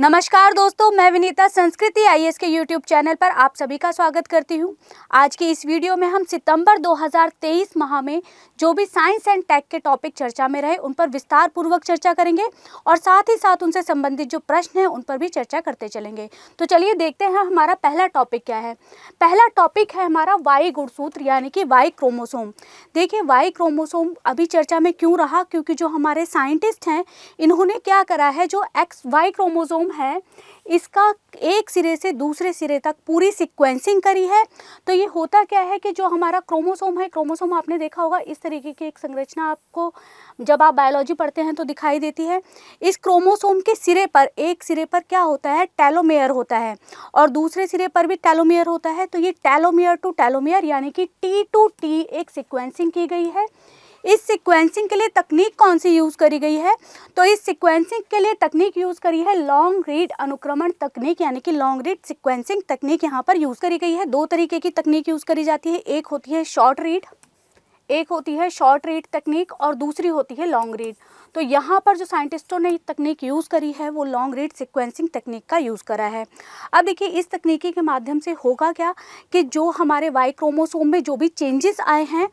नमस्कार दोस्तों मैं विनीता संस्कृति आईएएस के यूट्यूब चैनल पर आप सभी का स्वागत करती हूं। आज की इस वीडियो में हम सितंबर 2023 माह में जो भी साइंस एंड टेक के टॉपिक चर्चा में रहे उन पर विस्तार पूर्वक चर्चा करेंगे और साथ ही साथ उनसे संबंधित जो प्रश्न हैं उन पर भी चर्चा करते चलेंगे तो चलिए देखते हैं हमारा पहला टॉपिक क्या है पहला टॉपिक है हमारा वाई गुणसूत्र यानी कि वाई क्रोमोसोम देखिए वाई क्रोमोसोम अभी चर्चा में क्यों रहा क्योंकि जो हमारे साइंटिस्ट हैं इन्होंने क्या करा है जो एक्स वाई क्रोमोसोम फ्रेम है इसका एक सिरे से दूसरे सिरे तक पूरी सिक्वेंसिंग करी है तो ये होता क्या है कि जो हमारा क्रोमोसोम है क्रोमोसोम आपने देखा होगा इस तरीके की एक संरचना आपको जब आप बायोलॉजी पढ़ते हैं तो दिखाई देती है इस क्रोमोसोम के सिरे पर एक सिरे पर क्या होता है टेलोमेयर होता है और दूसरे सिरे पर भी टेलोमेयर होता है तो ये टेलोमेयर टू टेलोमेयर यानी कि टी टू टी एक सिक्वेंसिंग की गई है इस सिक्वेंसिंग के लिए तकनीक कौन सी यूज़ करी गई है तो इस सिक्वेंसिंग के लिए तकनीक यूज़ करी है लॉन्ग रीड अनुक्रमण तकनीक यानी कि लॉन्ग रीड सिक्वेंसिंग तकनीक यहाँ पर यूज़ करी गई है दो तरीके की तकनीक यूज़ करी जाती है एक होती है शॉर्ट रीड एक होती है शॉर्ट रीड तकनीक और दूसरी होती है लॉन्ग रीड तो यहाँ पर जो साइंटिस्टों ने तकनीक यूज़ करी है वो लॉन्ग रीड सिक्वेंसिंग तकनीक का यूज़ करा है अब देखिए इस तकनीकी के माध्यम से होगा क्या कि जो हमारे वाई क्रोमोसोम में जो भी चेंजेस आए हैं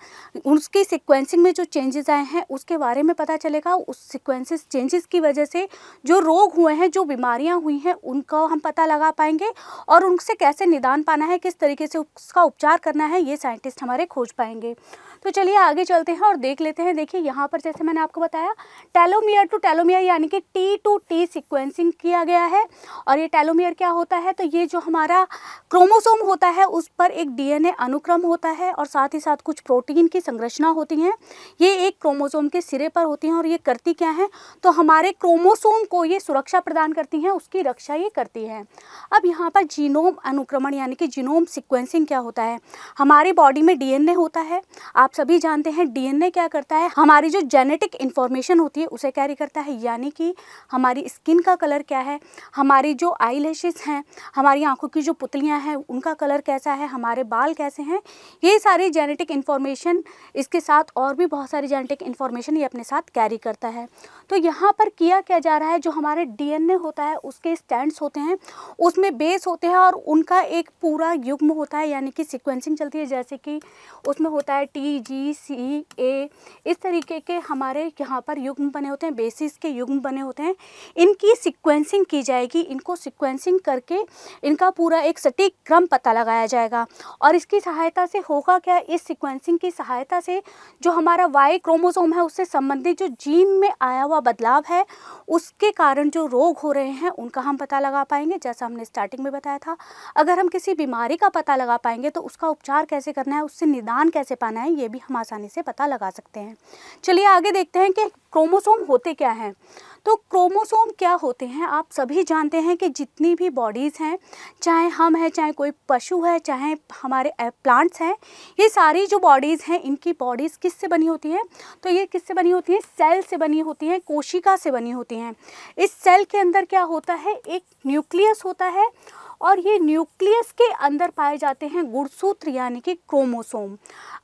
उसकी सिक्वेंसिंग में जो चेंजेस आए हैं उसके बारे में पता चलेगा उस सिक्वेंसिस चेंजेस की वजह से जो रोग हुए हैं जो बीमारियाँ हुई हैं उनका हम पता लगा पाएंगे और उनसे कैसे निदान पाना है किस तरीके से उसका उपचार करना है ये साइंटिस्ट हमारे खोज पाएंगे तो चलिए आगे चलते हैं और देख लेते हैं देखिए यहाँ पर जैसे मैंने आपको बताया टेलोमियर टू टेलोमियर यानी कि टी टू टी सिक्वेंसिंग किया गया है और ये टेलोमियर क्या होता है तो ये जो हमारा क्रोमोसोम होता है उस पर एक डीएनए अनुक्रम होता है और साथ ही साथ कुछ प्रोटीन की संरचना होती हैं ये एक क्रोमोसोम के सिरे पर होती हैं और ये करती क्या हैं तो हमारे क्रोमोसोम को ये सुरक्षा प्रदान करती हैं उसकी रक्षा ये करती हैं अब यहाँ पर जीनोम अनुक्रमण यानी कि जीनोम सिक्वेंसिंग क्या होता है हमारी बॉडी में डी होता है आप सभी जानते हैं डीएनए क्या करता है हमारी जो जेनेटिक इन्फॉर्मेशन होती है उसे कैरी करता है यानी कि हमारी स्किन का कलर क्या है हमारी जो आई लैशेज़ हैं हमारी आँखों की जो पुतलियाँ हैं उनका कलर कैसा है हमारे बाल कैसे हैं ये सारी जेनेटिक इन्फॉर्मेशन इसके साथ और भी बहुत सारी जेनेटिक इन्फॉर्मेशन ये अपने साथ कैरी करता है तो यहाँ पर किया क्या जा रहा है जो हमारे डीएनए होता है उसके स्टैंड्स होते हैं उसमें बेस होते हैं और उनका एक पूरा युग्म होता है यानी कि सिक्वेंसिंग चलती है जैसे कि उसमें होता है टी जी सी ए इस तरीके के हमारे यहाँ पर युग्म बने होते हैं बेसिस के युग्म बने होते हैं इनकी सिक्वेंसिंग की जाएगी इनको सिक्वेंसिंग करके इनका पूरा एक सटीक क्रम पता लगाया जाएगा और इसकी सहायता से होगा क्या इस सिक्वेंसिंग की सहायता से जो हमारा वाई क्रोमोसोम है उससे संबंधित जो जीन में आया हुआ बदलाव है उसके कारण जो रोग हो रहे हैं उनका हम पता लगा पाएंगे जैसा हमने स्टार्टिंग में बताया था अगर हम किसी बीमारी का पता लगा पाएंगे तो उसका उपचार कैसे करना है उससे निदान कैसे पाना है ये भी भी हम आसानी से पता लगा सकते हैं चलिए आगे देखते हैं कि क्रोमोसोम होते क्या हैं तो क्रोमोसोम क्या होते हैं आप सभी जानते हैं कि जितनी भी बॉडीज़ हैं चाहे हम हैं चाहे कोई पशु है चाहे हमारे प्लांट्स हैं ये सारी जो बॉडीज़ हैं इनकी बॉडीज़ किस से बनी होती हैं तो ये किससे बनी होती हैं सेल से बनी होती हैं कोशिका से बनी होती हैं इस सेल के अंदर क्या होता है एक न्यूक्लियस होता है और ये न्यूक्लियस के अंदर पाए जाते हैं गुड़सूत्र यानी कि क्रोमोसोम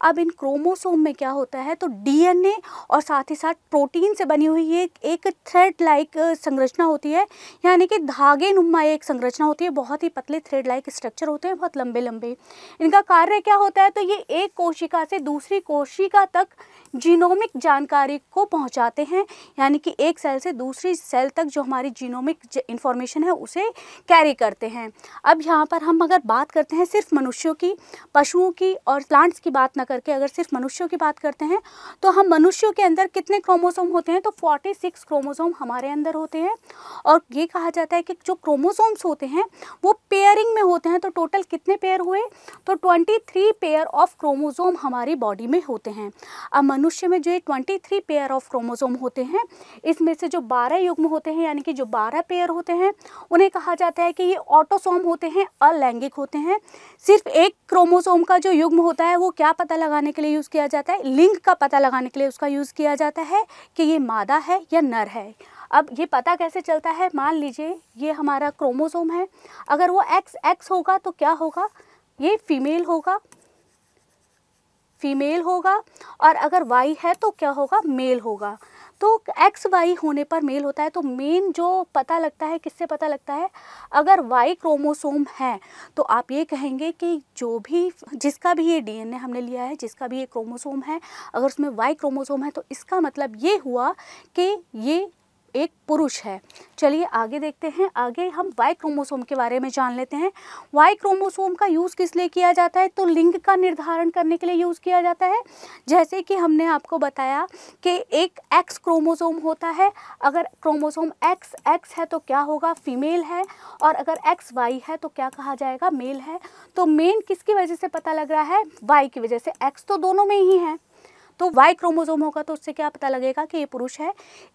अब इन क्रोमोसोम में क्या होता है तो डीएनए और साथ ही साथ प्रोटीन से बनी हुई एक एक थ्रेड लाइक संरचना होती है यानी कि धागे नुमा एक संरचना होती है बहुत ही पतले थ्रेड लाइक स्ट्रक्चर होते हैं बहुत लंबे लंबे इनका कार्य क्या होता है तो ये एक कोशिका से दूसरी कोशिका तक जीनोमिक जानकारी को पहुंचाते हैं यानी कि एक सेल से दूसरी सेल तक जो हमारी जीनोमिक इन्फॉर्मेशन है उसे कैरी करते हैं अब यहाँ पर हम अगर बात करते हैं सिर्फ मनुष्यों की पशुओं की और प्लांट्स की बात ना करके अगर सिर्फ मनुष्यों की बात करते हैं तो हम मनुष्यों के अंदर कितने क्रोमोसोम होते हैं तो फोर्टी सिक्स क्रोमोसोम हमारे अंदर होते हैं और ये कहा जाता है कि जो क्रोमोसोम्स होते हैं वो पेयरिंग में होते हैं तो टोटल कितने पेयर हुए तो twenty three pair of chromosome हमारी बॉडी में होते हैं अब मनुष्य में जो ये twenty three pair of chromosome होते हैं इसमें से जो बारह युग्म होते हैं यानी कि जो बारह पेयर होते हैं उन्हें कहा जाता है कि ये ऑटोसोम होते हैं अलैंगिक होते हैं सिर्फ एक क्रोमोसोम का जो युग्म होता है वो क्या पता लगाने के लिए यूज़ किया जाता है लिंग का पता लगाने के लिए उसका यूज़ किया जाता है कि ये मादा है या नर है अब ये पता कैसे चलता है मान लीजिए ये हमारा क्रोमोसोम है अगर वो एक्स एक्स होगा तो क्या होगा ये फीमेल होगा फीमेल होगा और अगर वाई है तो क्या होगा मेल होगा तो एक्स वाई होने पर मेल होता है तो मेन जो पता लगता है किससे पता लगता है अगर वाई क्रोमोसोम है तो आप ये कहेंगे कि जो भी जिसका भी ये डीएनए हमने लिया है जिसका भी ये क्रोमोसोम है अगर उसमें वाई क्रोमोसोम है तो इसका मतलब ये हुआ कि ये एक पुरुष है चलिए आगे देखते हैं आगे हम वाई क्रोमोसोम के बारे में जान लेते हैं वाई क्रोमोसोम का यूज़ किस लिए किया जाता है तो लिंग का निर्धारण करने के लिए यूज़ किया जाता है जैसे कि हमने आपको बताया कि एक एक्स क्रोमोसोम होता है अगर क्रोमोसोम एक्स एक्स है तो क्या होगा फीमेल है और अगर एक्स वाई है तो क्या कहा जाएगा मेल है तो मेन किसकी वजह से पता लग रहा है वाई की वजह से एक्स तो दोनों में ही है तो वाई क्रोमोजोम होगा तो उससे क्या पता लगेगा कि ये पुरुष है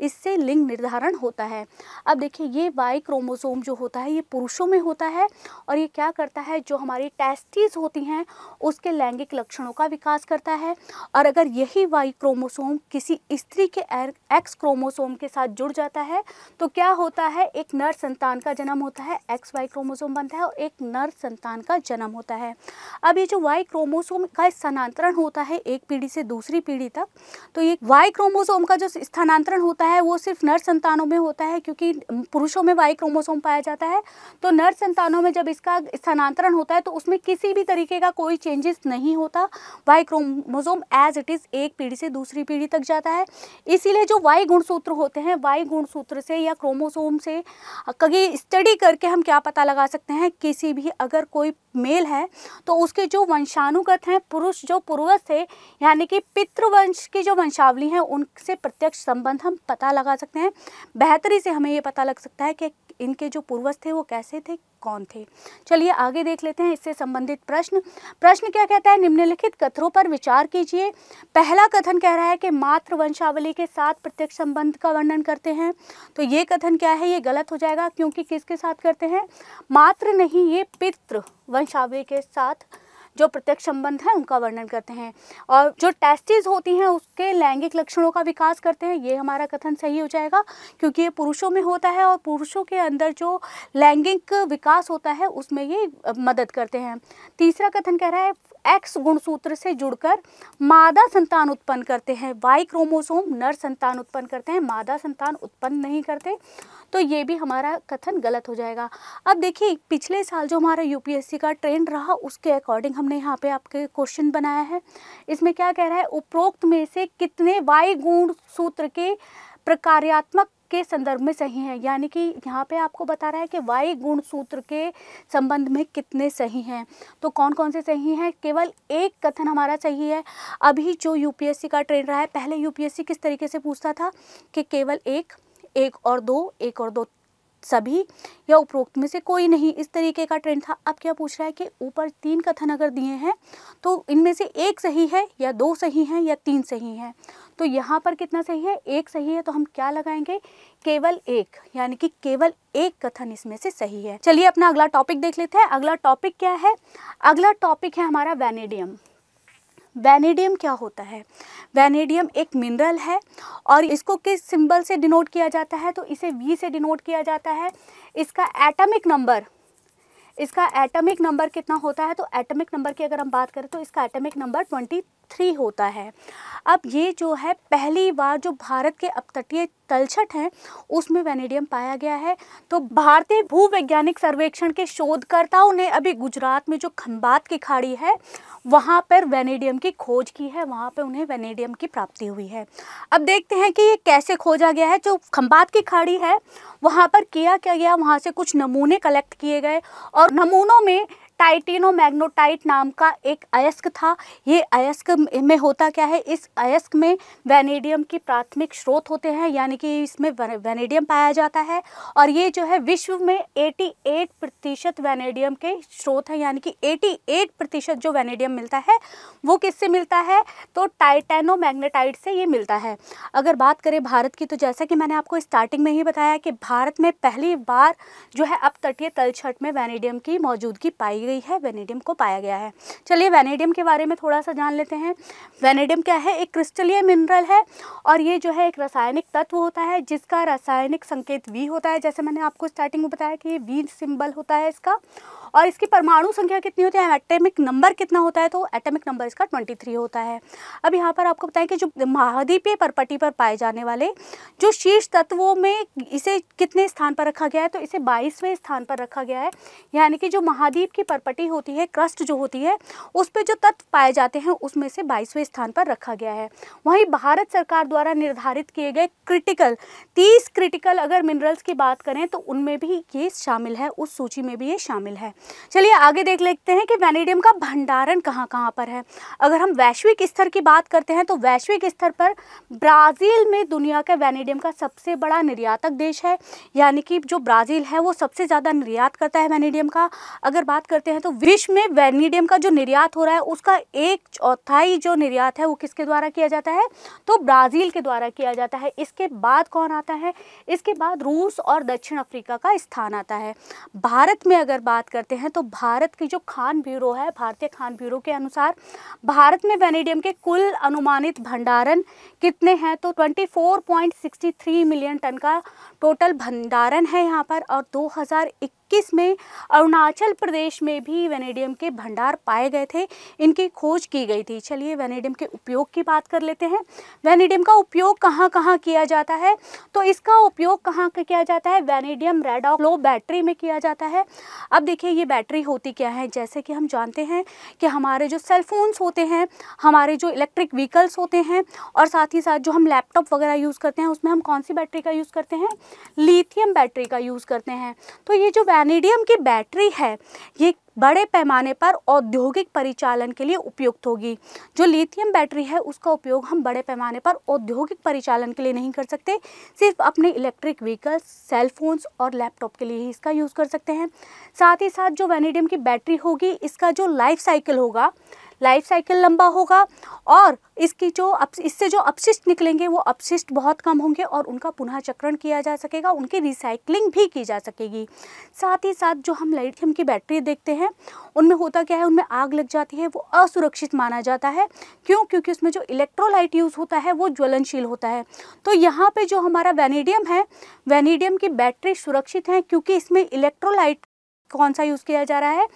इससे लिंग निर्धारण होता है अब देखिए ये वाई क्रोमोजोम जो होता है ये पुरुषों में होता है और ये क्या करता है जो हमारी टेस्टिस होती हैं उसके लैंगिक लक्षणों का विकास करता है और अगर यही वाई क्रोमोसोम किसी स्त्री के एक्स क्रोमोसोम के साथ जुड़ जाता है तो क्या होता है एक नर संतान का जन्म होता है एक्स वाई क्रोमोसोम बनता है और एक नर संतान का जन्म होता है अब ये जो वाई क्रोमोसोम का स्थानांतरण होता है एक पीढ़ी से दूसरी पीढ़ी पीढ़ी तक तो ये वाई क्रोमोसोम का जो स्थानांतरण होता है वो सिर्फ नर संतानों में होता है क्योंकि पुरुषों में वाई क्रोमोसोम पाया जाता है तो नर संतानों में जब इसका स्थानांतरण होता है तो उसमें किसी भी तरीके का कोई चेंजेस नहीं होता Y chromosome as it is एक पीढ़ी से दूसरी पीढ़ी तक जाता है इसीलिए जो वाई गुणसूत्र होते हैं वाई गुणसूत्र से या क्रोमोसोम से कभी स्टडी करके हम क्या पता लगा सकते हैं किसी भी अगर कोई मेल है तो उसके जो वंशानुगत हैं पुरुष जो पूर्वज थे यानी कि पितृ शत्रु वंश की जो वंशावली है उनसे प्रत्यक्ष संबंध हम पता लगा सकते हैं बेहतरी से हमें ये पता लग सकता है कि इनके जो पूर्वज थे वो कैसे थे कौन थे चलिए आगे देख लेते हैं इससे संबंधित प्रश्न प्रश्न क्या कहता है निम्नलिखित कथनों पर विचार कीजिए पहला कथन कह रहा है कि मात्र वंशावली के साथ प्रत्यक्ष संबंध का वर्णन करते हैं तो ये कथन क्या है ये गलत हो जाएगा क्योंकि किसके साथ करते हैं मात्र नहीं ये पितृ वंशावली के साथ जो प्रत्यक्ष संबंध है उनका वर्णन करते हैं और जो टेस्टिस होती हैं उसके लैंगिक लक्षणों का विकास करते हैं ये हमारा कथन सही हो जाएगा क्योंकि ये पुरुषों में होता है और पुरुषों के अंदर जो लैंगिक विकास होता है उसमें ये मदद करते हैं तीसरा कथन कह रहा है एक्स गुणसूत्र से जुड़कर मादा संतान उत्पन्न करते हैं वाई क्रोमोसोम नर संतान उत्पन्न करते हैं मादा संतान उत्पन्न नहीं करते तो ये भी हमारा कथन गलत हो जाएगा अब देखिए पिछले साल जो हमारा यूपीएससी का ट्रेंड रहा उसके अकॉर्डिंग हमने यहाँ पे आपके क्वेश्चन बनाया है इसमें क्या कह रहा है उपरोक्त में से कितने वाई गुण सूत्र के प्रकार्यात्मक के संदर्भ में सही हैं यानी कि यहाँ पे आपको बता रहा है कि वाई गुण सूत्र के संबंध में कितने सही हैं तो कौन कौन से सही हैं केवल एक कथन हमारा सही है अभी जो यूपीएससी का ट्रेंड रहा है पहले यूपीएससी किस तरीके से पूछता था कि केवल एक एक और दो एक और दो सभी या उपरोक्त में से कोई नहीं इस तरीके का ट्रेंड था अब क्या पूछ रहा है कि ऊपर तीन कथन अगर दिए हैं तो इनमें से एक सही है या दो सही हैं या तीन सही हैं तो यहाँ पर कितना सही है एक सही है तो हम क्या लगाएंगे केवल एक यानी कि केवल एक कथन इसमें से सही है चलिए अपना अगला टॉपिक देख लेते हैं अगला टॉपिक क्या है अगला टॉपिक है हमारा वैनेडियम वैनेडियम क्या होता है वैनेडियम एक मिनरल है और इसको किस सिंबल से डिनोट किया जाता है तो इसे वी से डिनोट किया जाता है इसका एटमिक नंबर इसका एटमिक नंबर कितना होता है तो एटमिक नंबर की अगर हम बात करें तो इसका एटमिक नंबर ट्वेंटी थ्री होता है अब ये जो है पहली बार जो भारत के अपतटीय तलछट हैं उसमें वेनेडियम पाया गया है तो भारतीय भूवैज्ञानिक सर्वेक्षण के शोधकर्ताओं ने अभी गुजरात में जो खंबात की खाड़ी है वहाँ पर वेनेडियम की खोज की है वहाँ पर उन्हें वेनेडियम की प्राप्ति हुई है अब देखते हैं कि ये कैसे खोजा गया है जो खंबात की खाड़ी है वहाँ पर किया क्या गया वहाँ से कुछ नमूने कलेक्ट किए गए और नमूनों में टाइटिनो मैग्नोटाइट नाम का एक अयस्क था ये अयस्क में होता क्या है इस अयस्क में वेनेडियम की प्राथमिक स्रोत होते हैं यानी कि इसमें वेनेडियम पाया जाता है और ये जो है विश्व में 88 प्रतिशत वेनेडियम के स्रोत हैं यानी कि 88 प्रतिशत जो वेनेडियम मिलता है वो किससे मिलता है तो टाइटेनो मैग्नेटाइट से ये मिलता है अगर बात करें भारत की तो जैसा कि मैंने आपको स्टार्टिंग में ही बताया कि भारत में पहली बार जो है अब तटीय तलछट में वेनेडियम की मौजूदगी पाई गई है वेनेडियम को पाया गया है चलिए वेनेडियम के बारे में थोड़ा सा जान लेते हैं वेनेडियम क्या है एक क्रिस्टलीय मिनरल है और ये जो है एक रासायनिक तत्व होता है जिसका रासायनिक संकेत वी होता है जैसे मैंने आपको स्टार्टिंग में बताया कि वी सिंबल होता है इसका और इसकी परमाणु संख्या कितनी होती है एटेमिक नंबर कितना होता है तो एटेमिक नंबर इसका ट्वेंटी थ्री होता है अब यहाँ पर आपको बताएं कि जो महाद्वीपीय परपटी पर पाए जाने वाले जो शीर्ष तत्वों में इसे कितने स्थान पर रखा गया है तो इसे बाईसवें स्थान पर रखा गया है यानी कि जो महाद्वीप की परपटी होती है क्रस्ट जो होती है उस पर जो तत्व पाए जाते हैं उसमें से बाईसवें स्थान पर रखा गया है वहीं भारत सरकार द्वारा निर्धारित किए गए क्रिटिकल तीस क्रिटिकल अगर मिनरल्स की बात करें तो उनमें भी ये शामिल है उस सूची में भी ये शामिल है चलिए आगे देख लेते हैं कि वैनेडियम का भंडारण कहाँ कहाँ पर है अगर हम वैश्विक स्तर की बात करते हैं तो वैश्विक स्तर पर ब्राज़ील में दुनिया का वैनेडियम का सबसे बड़ा निर्यातक देश है यानी कि जो ब्राज़ील है वो सबसे ज़्यादा निर्यात करता है वैनेडियम का अगर बात करते हैं तो विश्व में वैनेडियम का जो निर्यात हो रहा है उसका एक चौथाई जो निर्यात है वो किसके द्वारा किया जाता है तो ब्राज़ील के द्वारा किया जाता है इसके बाद कौन आता है इसके बाद रूस और दक्षिण अफ्रीका का स्थान आता है भारत में अगर बात करते करते हैं तो भारत की जो खान ब्यूरो है भारतीय खान ब्यूरो के अनुसार भारत में वेनेडियम के कुल अनुमानित भंडारण कितने हैं तो 24.63 मिलियन टन का टोटल भंडारण है यहाँ पर और 2021 में अरुणाचल प्रदेश में भी वेनेडियम के भंडार पाए गए थे इनकी खोज की गई थी चलिए वेनेडियम के उपयोग की बात कर लेते हैं वेनेडियम का उपयोग कहाँ कहाँ किया जाता है तो इसका उपयोग कहाँ किया जाता है vanadium redox flow battery में किया जाता है अब देखिए ये बैटरी होती क्या है जैसे कि हम जानते हैं कि हमारे जो सेलफोन्स होते हैं हमारे जो इलेक्ट्रिक व्हीकल्स होते हैं और साथ ही साथ जो हम लैपटॉप वगैरह यूज़ करते हैं उसमें हम कौन सी बैटरी का यूज़ करते हैं लीथियम बैटरी का यूज़ करते हैं तो ये जो वैनिडियम की बैटरी है ये बड़े पैमाने पर औद्योगिक परिचालन के लिए उपयुक्त होगी जो लिथियम बैटरी है उसका उपयोग हम बड़े पैमाने पर औद्योगिक परिचालन के लिए नहीं कर सकते सिर्फ अपने इलेक्ट्रिक व्हीकल्स सेलफोन्स और लैपटॉप के लिए ही इसका यूज़ कर सकते हैं साथ ही साथ जो वैनिडियम की बैटरी होगी इसका जो लाइफ साइकिल होगा लाइफ साइकिल लंबा होगा और इसकी जो अप इससे जो अपशिष्ट निकलेंगे वो अपशिष्ट बहुत कम होंगे और उनका पुनः चक्रण किया जा सकेगा उनकी रिसाइकलिंग भी की जा सकेगी साथ ही साथ जो हम लाइटियम की बैटरी देखते हैं उनमें होता क्या है उनमें आग लग जाती है वो असुरक्षित माना जाता है क्यों क्योंकि उसमें जो इलेक्ट्रोलाइट यूज़ होता है वो ज्वलनशील होता है तो यहाँ पर जो हमारा वेनेडियम है वेनेडियम की बैटरी सुरक्षित हैं क्योंकि इसमें इलेक्ट्रोलाइट कौन सा यूज़ किया जा रहा है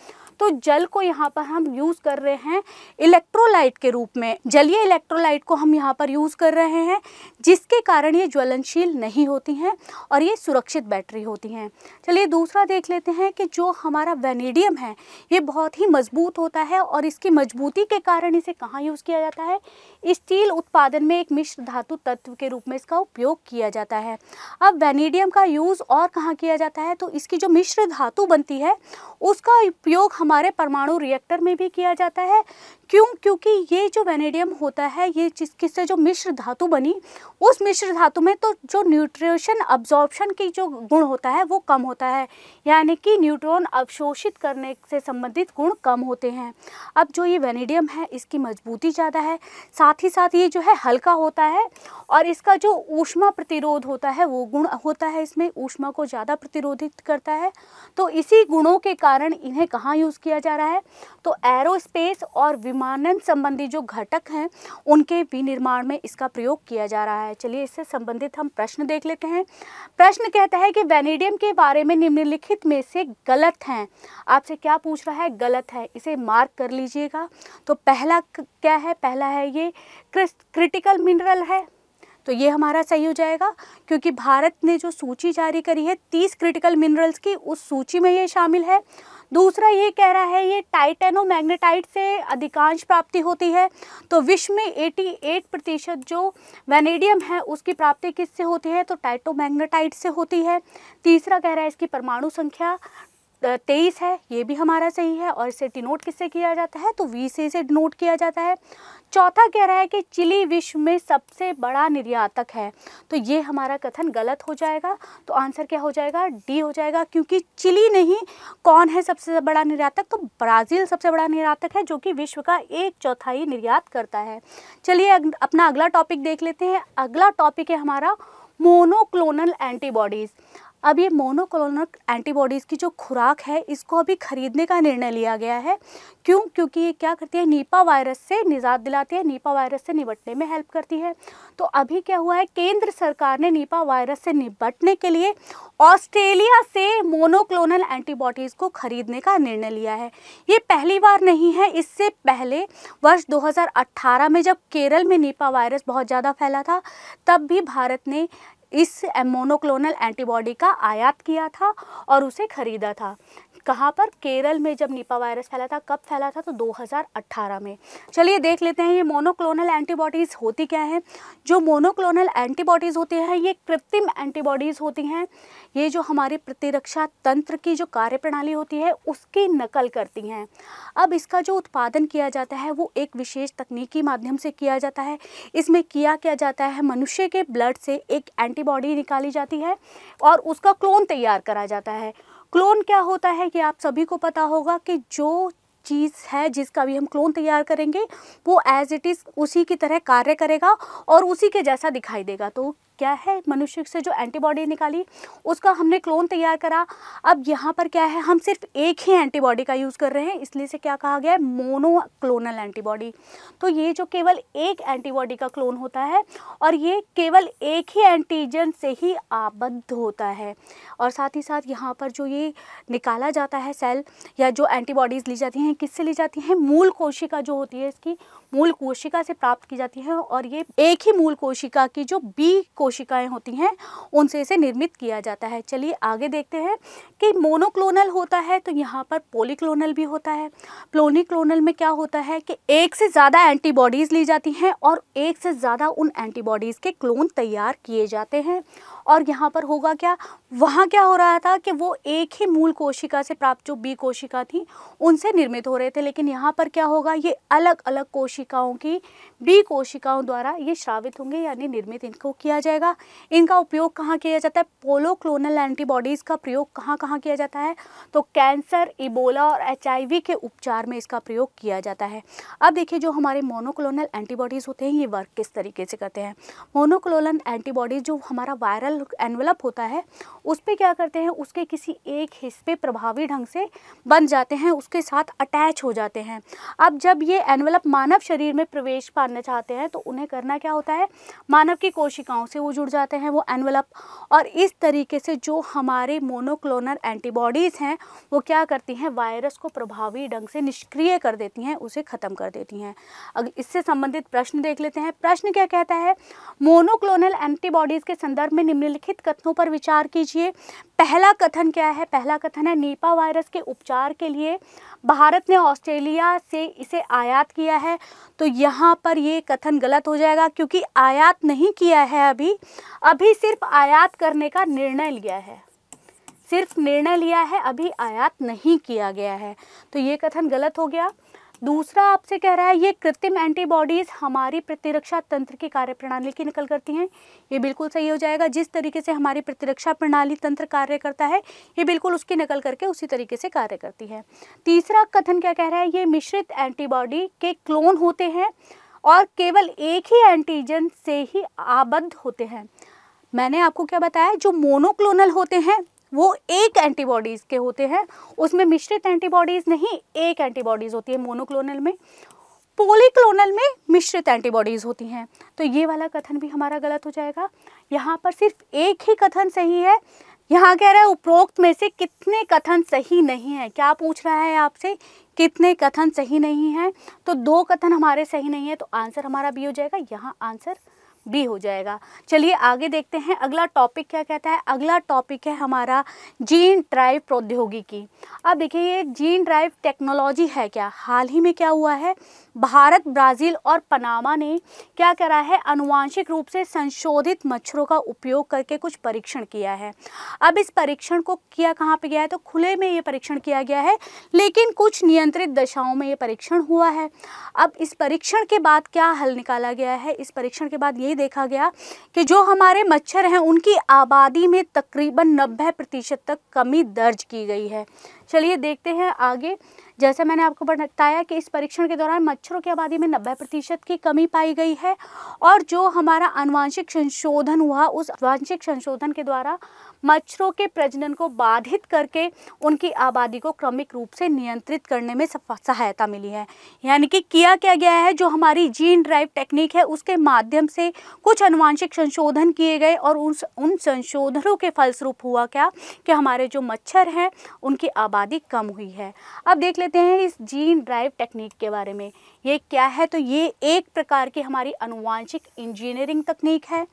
तो जल को यहाँ पर हम यूज़ कर रहे हैं इलेक्ट्रोलाइट के रूप में जलीय इलेक्ट्रोलाइट को हम यहाँ पर यूज़ कर रहे हैं जिसके कारण ये ज्वलनशील नहीं होती हैं और ये सुरक्षित बैटरी होती हैं चलिए दूसरा देख लेते हैं कि जो हमारा वेनेडियम है ये बहुत ही मजबूत होता है और इसकी मजबूती के कारण इसे कहाँ यूज़ किया जाता है स्टील उत्पादन में एक मिश्र धातु तत्व के रूप में इसका उपयोग किया जाता है अब वेनेडियम का यूज़ और कहाँ किया जाता है तो इसकी जो मिश्र धातु बनती है उसका उपयोग हम हमारे परमाणु रिएक्टर में भी किया जाता है क्यों क्योंकि ये जो वेनेडियम होता है ये जिस किससे जो मिश्र धातु बनी उस मिश्र धातु में तो जो न्यूट्रिशन अब्जॉर्प्शन की जो गुण होता है वो कम होता है यानी कि न्यूट्रॉन अवशोषित करने से संबंधित गुण कम होते हैं अब जो ये वेनेडियम है इसकी मजबूती ज़्यादा है साथ ही साथ ये जो है हल्का होता है और इसका जो ऊष्मा प्रतिरोध होता है वो गुण होता है इसमें ऊष्मा को ज़्यादा प्रतिरोधित करता है तो इसी गुणों के कारण इन्हें कहाँ यूज़ किया जा रहा है तो एरोस्पेस और निर्माणन संबंधी जो घटक हैं उनके विनिर्माण में इसका प्रयोग किया जा रहा है चलिए इससे संबंधित हम प्रश्न देख लेते हैं प्रश्न कहता है कि वेनेडियम के बारे में निम्नलिखित में से गलत हैं आपसे क्या पूछ रहा है गलत है इसे मार्क कर लीजिएगा तो पहला क्या है पहला है ये क्रिटिकल मिनरल है तो ये हमारा सही हो जाएगा क्योंकि भारत ने जो सूची जारी करी है तीस क्रिटिकल मिनरल्स की उस सूची में ये शामिल है दूसरा ये कह रहा है ये टाइटेनो मैग्नेटाइट से अधिकांश प्राप्ति होती है तो विश्व में 88 प्रतिशत जो वेनेडियम है उसकी प्राप्ति किससे होती है तो टाइटो मैग्नेटाइट से होती है तीसरा कह रहा है इसकी परमाणु संख्या तेईस है ये भी हमारा सही है और इसे डिनोट किससे किया जाता है तो वी से इसे डिनोट किया जाता है चौथा कह रहा है कि चिली विश्व में सबसे बड़ा निर्यातक है तो ये हमारा कथन गलत हो जाएगा तो आंसर क्या हो जाएगा डी हो जाएगा क्योंकि चिली नहीं कौन है सबसे बड़ा निर्यातक तो ब्राज़ील सबसे बड़ा निर्यातक है जो कि विश्व का एक चौथाई निर्यात करता है चलिए अपना अगला टॉपिक देख लेते हैं अगला टॉपिक है हमारा मोनोक्लोनल एंटीबॉडीज़ अब ये मोनोक्लोनल एंटीबॉडीज़ की जो खुराक है इसको अभी ख़रीदने का निर्णय लिया गया है क्यों क्योंकि ये क्या करती है नीपा वायरस से निजात दिलाती है नीपा वायरस से निपटने में हेल्प करती है तो अभी क्या हुआ है केंद्र सरकार ने नीपा वायरस से निपटने के लिए ऑस्ट्रेलिया से मोनोक्लोनल एंटीबॉडीज़ को ख़रीदने का निर्णय लिया है ये पहली बार नहीं है इससे पहले वर्ष 2018 में जब केरल में नीपा वायरस बहुत ज़्यादा फैला था तब भी भारत ने इस मोनोक्लोनल एंटीबॉडी का आयात किया था और उसे खरीदा था कहाँ पर केरल में जब निपा वायरस फैला था कब फैला था तो 2018 में चलिए देख लेते हैं ये मोनोक्लोनल एंटीबॉडीज़ होती क्या हैं जो मोनोक्लोनल एंटीबॉडीज़ होती हैं ये कृत्रिम एंटीबॉडीज़ होती हैं ये जो हमारे प्रतिरक्षा तंत्र की जो कार्यप्रणाली होती है उसकी नकल करती हैं अब इसका जो उत्पादन किया जाता है वो एक विशेष तकनीकी माध्यम से किया जाता है इसमें किया क्या जाता है मनुष्य के ब्लड से एक एंटीबॉडी निकाली जाती है और उसका क्लोन तैयार करा जाता है क्लोन क्या होता है ये आप सभी को पता होगा कि जो चीज़ है जिसका भी हम क्लोन तैयार करेंगे वो एज इट इज़ उसी की तरह कार्य करेगा और उसी के जैसा दिखाई देगा तो क्या है मनुष्य से जो एंटीबॉडी निकाली उसका हमने क्लोन तैयार करा अब यहाँ पर क्या है हम सिर्फ एक ही एंटीबॉडी का यूज़ कर रहे हैं इसलिए से क्या कहा गया है मोनो क्लोनल एंटीबॉडी तो ये जो केवल एक एंटीबॉडी का क्लोन होता है और ये केवल एक ही एंटीजन से ही आबद्ध होता है और साथ ही साथ यहाँ पर जो ये निकाला जाता है सेल या जो एंटीबॉडीज़ ली जाती हैं किससे ली जाती हैं मूल कोशिका जो होती है इसकी मूल कोशिका से प्राप्त की जाती है और ये एक ही मूल कोशिका की जो बी कोशिकाएं होती हैं उनसे इसे निर्मित किया जाता है चलिए आगे देखते हैं कि मोनोक्लोनल होता है तो यहाँ पर पोलिक्लोनल भी होता है प्लोनिक्लोनल में क्या होता है कि एक से ज़्यादा एंटीबॉडीज़ ली जाती हैं और एक से ज़्यादा उन एंटीबॉडीज़ के क्लोन तैयार किए जाते हैं और यहाँ पर होगा क्या वहाँ क्या हो रहा था कि वो एक ही मूल कोशिका से प्राप्त जो बी कोशिका थी उनसे निर्मित हो रहे थे लेकिन यहाँ पर क्या होगा ये अलग अलग कोशिकाओं की बी कोशिकाओं द्वारा ये श्रावित होंगे यानी निर्मित इनको किया जाएगा इनका उपयोग कहाँ किया जाता है पोलोक्लोनल एंटीबॉडीज़ का प्रयोग कहाँ कहाँ किया जाता है तो कैंसर इबोला और एच के उपचार में इसका प्रयोग किया जाता है अब देखिए जो हमारे मोनोक्लोनल एंटीबॉडीज़ होते हैं ये वर्क किस तरीके से करते हैं मोनोक्लोनल एंटीबॉडीज़ जो हमारा वायरल एनवलप होता है उस पर क्या करते हैं उसके किसी एक हिस्से प्रभावी ढंग से बन जाते हैं उसके साथ अटैच हो जाते हैं अब जब ये एनवलप मानव शरीर में प्रवेश पाना चाहते हैं तो उन्हें करना क्या होता है मानव की कोशिकाओं से वो जुड़ जाते हैं वो एनवलप और इस तरीके से जो हमारे मोनोक्लोनल एंटीबॉडीज़ हैं वो क्या करती हैं वायरस को प्रभावी ढंग से निष्क्रिय कर देती हैं उसे ख़त्म कर देती हैं अगर इससे संबंधित प्रश्न देख लेते हैं प्रश्न क्या कहता है मोनोक्लोनल एंटीबॉडीज़ के संदर्भ में निम्नलिखित कथनों पर विचार कीजिए लीजिए पहला कथन क्या है पहला कथन है नीपा वायरस के उपचार के लिए भारत ने ऑस्ट्रेलिया से इसे आयात किया है तो यहाँ पर ये कथन गलत हो जाएगा क्योंकि आयात नहीं किया है अभी अभी सिर्फ आयात करने का निर्णय लिया है सिर्फ निर्णय लिया है अभी आयात नहीं किया गया है तो ये कथन गलत हो गया दूसरा आपसे कह रहा है ये कृत्रिम एंटीबॉडीज़ हमारी प्रतिरक्षा तंत्र की कार्य प्रणाली की निकल करती हैं ये बिल्कुल सही हो जाएगा जिस तरीके से हमारी प्रतिरक्षा प्रणाली तंत्र कार्य करता है ये बिल्कुल उसकी नकल करके उसी तरीके से कार्य करती है तीसरा कथन क्या कह रहा है ये मिश्रित एंटीबॉडी के क्लोन होते हैं और केवल एक ही एंटीजन से ही आबद्ध होते हैं मैंने आपको क्या बताया जो मोनोक्लोनल होते हैं वो एक एंटीबॉडीज़ के होते हैं उसमें मिश्रित एंटीबॉडीज़ नहीं एक एंटीबॉडीज़ होती है मोनोक्लोनल में पोलिक्लोनल में मिश्रित एंटीबॉडीज़ होती हैं तो ये वाला कथन भी हमारा गलत हो जाएगा यहाँ पर सिर्फ एक ही कथन सही है यहाँ कह रहा है उपरोक्त में से कितने कथन सही नहीं है क्या पूछ रहा है आपसे कितने कथन सही नहीं है तो दो कथन हमारे सही नहीं है तो आंसर हमारा भी हो जाएगा यहाँ आंसर भी हो जाएगा चलिए आगे देखते हैं अगला टॉपिक क्या कहता है अगला टॉपिक है हमारा जीन ड्राइव प्रौद्योगिकी अब देखिए ये जीन ड्राइव टेक्नोलॉजी है क्या हाल ही में क्या हुआ है भारत ब्राज़ील और पनामा ने क्या करा है अनुवांशिक रूप से संशोधित मच्छरों का उपयोग करके कुछ परीक्षण किया है अब इस परीक्षण को किया कहाँ पे गया है तो खुले में ये परीक्षण किया गया है लेकिन कुछ नियंत्रित दशाओं में ये परीक्षण हुआ है अब इस परीक्षण के बाद क्या हल निकाला गया है इस परीक्षण के बाद यही देखा गया कि जो हमारे मच्छर हैं उनकी आबादी में तकरीबन नब्बे प्रतिशत तक कमी दर्ज की गई है चलिए देखते हैं आगे जैसे मैंने आपको बताया कि इस परीक्षण के दौरान मच्छरों की आबादी में 90 प्रतिशत की कमी पाई गई है और जो हमारा अनुवांशिक संशोधन हुआ उस अनुवांशिक संशोधन के द्वारा मच्छरों के प्रजनन को बाधित करके उनकी आबादी को क्रमिक रूप से नियंत्रित करने में सहायता मिली है यानी कि किया क्या गया है जो हमारी जीन ड्राइव टेक्निक है उसके माध्यम से कुछ अनुवांशिक संशोधन किए गए और उस उन संशोधनों के फलस्वरूप हुआ क्या कि हमारे जो मच्छर हैं उनकी आबादी कम हुई है अब देख लेते हैं इस जीन ड्राइव टेक्निक के बारे में ये क्या है तो ये एक प्रकार की हमारी अनुवांशिक इंजीनियरिंग तकनीक है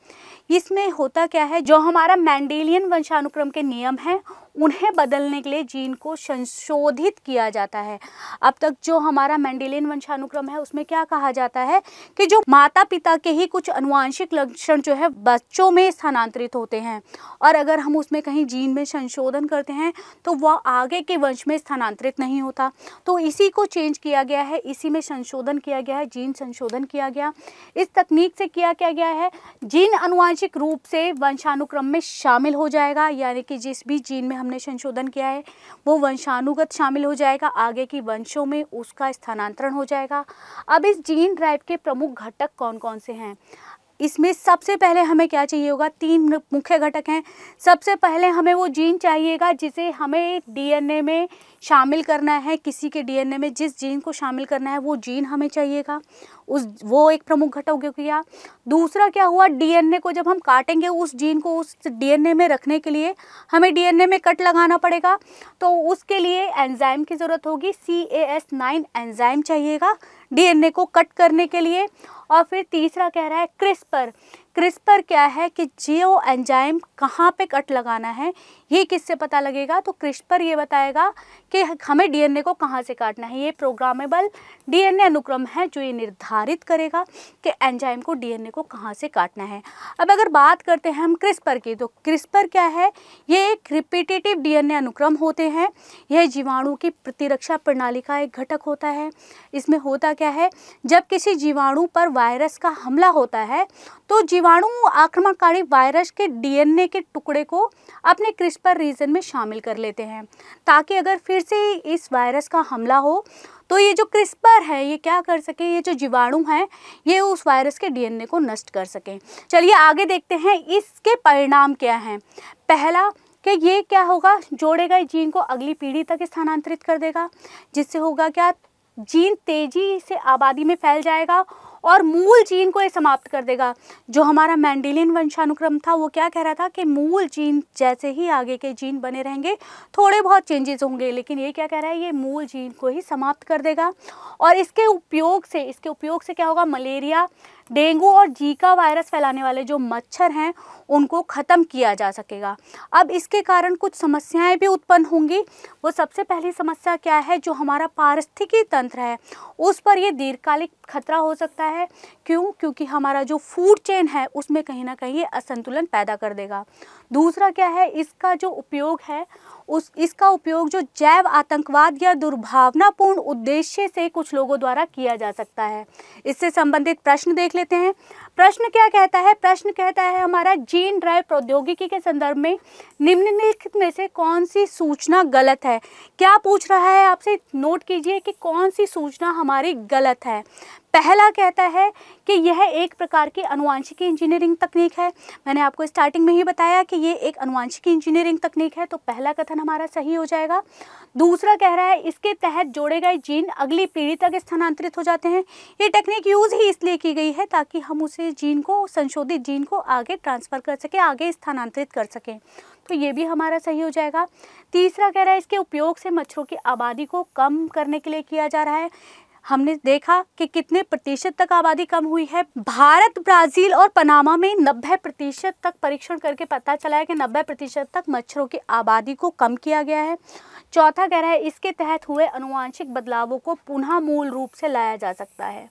इसमें होता क्या है जो हमारा मैंडेलियन वंशानुक्रम के नियम हैं उन्हें बदलने के लिए जीन को संशोधित किया जाता है अब तक जो हमारा मैंडेलियन वंशानुक्रम है उसमें क्या कहा जाता है कि जो माता पिता के ही कुछ अनुवांशिक लक्षण जो है बच्चों में स्थानांतरित होते हैं और अगर हम उसमें कहीं जीन में संशोधन करते हैं तो वह आगे के वंश में स्थानांतरित नहीं होता तो इसी को चेंज किया गया है इसी में संशोधन किया गया है जीन संशोधन किया गया इस तकनीक से किया क्या गया है जीन अनुवांशिक रूप से वंशानुक्रम में शामिल हो जाएगा यानी कि जिस भी जीन में हम हमने संशोधन किया है वो वंशानुगत शामिल हो जाएगा आगे की वंशों में उसका स्थानांतरण हो जाएगा अब इस जीन ड्राइव के प्रमुख घटक कौन कौन से हैं इसमें सबसे पहले हमें क्या चाहिए होगा तीन मुख्य घटक हैं सबसे पहले हमें वो जीन चाहिएगा जिसे हमें डीएनए में शामिल करना है किसी के डीएनए में जिस जीन को शामिल करना है वो जीन हमें चाहिएगा उस वो एक प्रमुख घटक हो गया दूसरा क्या हुआ डीएनए को जब हम काटेंगे उस जीन को उस डीएनए में रखने के लिए हमें डीएनए में कट लगाना पड़ेगा तो उसके लिए एंजाइम की ज़रूरत होगी C A S nine enzyme चाहिएगा डीएनए को कट करने के लिए और फिर तीसरा कह रहा है क्रिस्पर क्रिस्पर क्या है कि जियो एंजाइम कहाँ पे कट लगाना है ये किससे पता लगेगा तो क्रिस्पर ये बताएगा कि हमें डीएनए को कहाँ से काटना है ये प्रोग्रामेबल डीएनए अनुक्रम है जो ये निर्धारित करेगा कि एंजाइम को डीएनए को कहाँ से काटना है अब अगर बात करते हैं हम क्रिस्पर की तो क्रिस्पर क्या है ये एक रिपीटेटिव डी अनुक्रम होते हैं यह जीवाणु की प्रतिरक्षा प्रणाली का एक घटक होता है इसमें होता क्या है जब किसी जीवाणु पर वायरस का हमला होता है तो जीवाणु जीवाणु आक्रमणकारी वायरस के डीएनए के टुकड़े को अपने क्रिस्पर रीजन में शामिल कर लेते हैं ताकि अगर फिर से इस वायरस का हमला हो तो ये जो क्रिस्पर है ये क्या कर सके ये जो जीवाणु है ये उस वायरस के डीएनए को नष्ट कर सकें चलिए आगे देखते हैं इसके परिणाम क्या हैं पहला कि ये क्या होगा जोड़े गए जीन को अगली पीढ़ी तक स्थानांतरित कर देगा जिससे होगा क्या जीन तेजी से आबादी में फैल जाएगा और मूल जीन को ये समाप्त कर देगा जो हमारा मैंडेलियन वंशानुक्रम था वो क्या कह रहा था कि मूल जीन जैसे ही आगे के जीन बने रहेंगे थोड़े बहुत चेंजेस होंगे लेकिन ये क्या कह रहा है ये मूल जीन को ही समाप्त कर देगा और इसके उपयोग से इसके उपयोग से क्या होगा मलेरिया डेंगू और जीका वायरस फैलाने वाले जो मच्छर हैं उनको ख़त्म किया जा सकेगा अब इसके कारण कुछ समस्याएं भी उत्पन्न होंगी वो सबसे पहली समस्या क्या है जो हमारा पारिस्थितिकी तंत्र है उस पर ये दीर्घकालिक खतरा हो सकता है क्यों क्योंकि हमारा जो फूड चेन है उसमें कहीं ना कहीं असंतुलन पैदा कर देगा दूसरा क्या है इसका जो उपयोग है उस इसका उपयोग जो जैव आतंकवाद या दुर्भावनापूर्ण उद्देश्य से कुछ लोगों द्वारा किया जा सकता है इससे संबंधित प्रश्न देख लेते हैं प्रश्न क्या कहता है प्रश्न कहता है हमारा जीन ड्राइव प्रौद्योगिकी के संदर्भ में निम्नलिखित में से कौन सी सूचना गलत है क्या पूछ रहा है आपसे नोट कीजिए कि कौन सी सूचना हमारी गलत है पहला कहता है कि यह एक प्रकार की अनुवांशिकी इंजीनियरिंग तकनीक है मैंने आपको स्टार्टिंग में ही बताया कि ये एक अनुवांशिकी इंजीनियरिंग तकनीक है तो पहला कथन हमारा सही हो जाएगा दूसरा कह रहा है इसके तहत जोड़े गए जीन अगली पीढ़ी तक स्थानांतरित हो जाते हैं ये टेक्निक यूज़ ही इसलिए की गई है ताकि हम उसे जीन को संशोधित जीन को आगे ट्रांसफ़र कर सकें आगे स्थानांतरित कर सकें तो ये भी हमारा सही हो जाएगा तीसरा कह रहा है इसके उपयोग से मच्छरों की आबादी को कम करने के लिए किया जा रहा है हमने देखा कि कितने प्रतिशत तक आबादी कम हुई है भारत ब्राज़ील और पनामा में 90 प्रतिशत तक परीक्षण करके पता चला है कि 90 प्रतिशत तक मच्छरों की आबादी को कम किया गया है चौथा कह रहा है इसके तहत हुए अनुवांशिक बदलावों को पुनः मूल रूप से लाया जा सकता है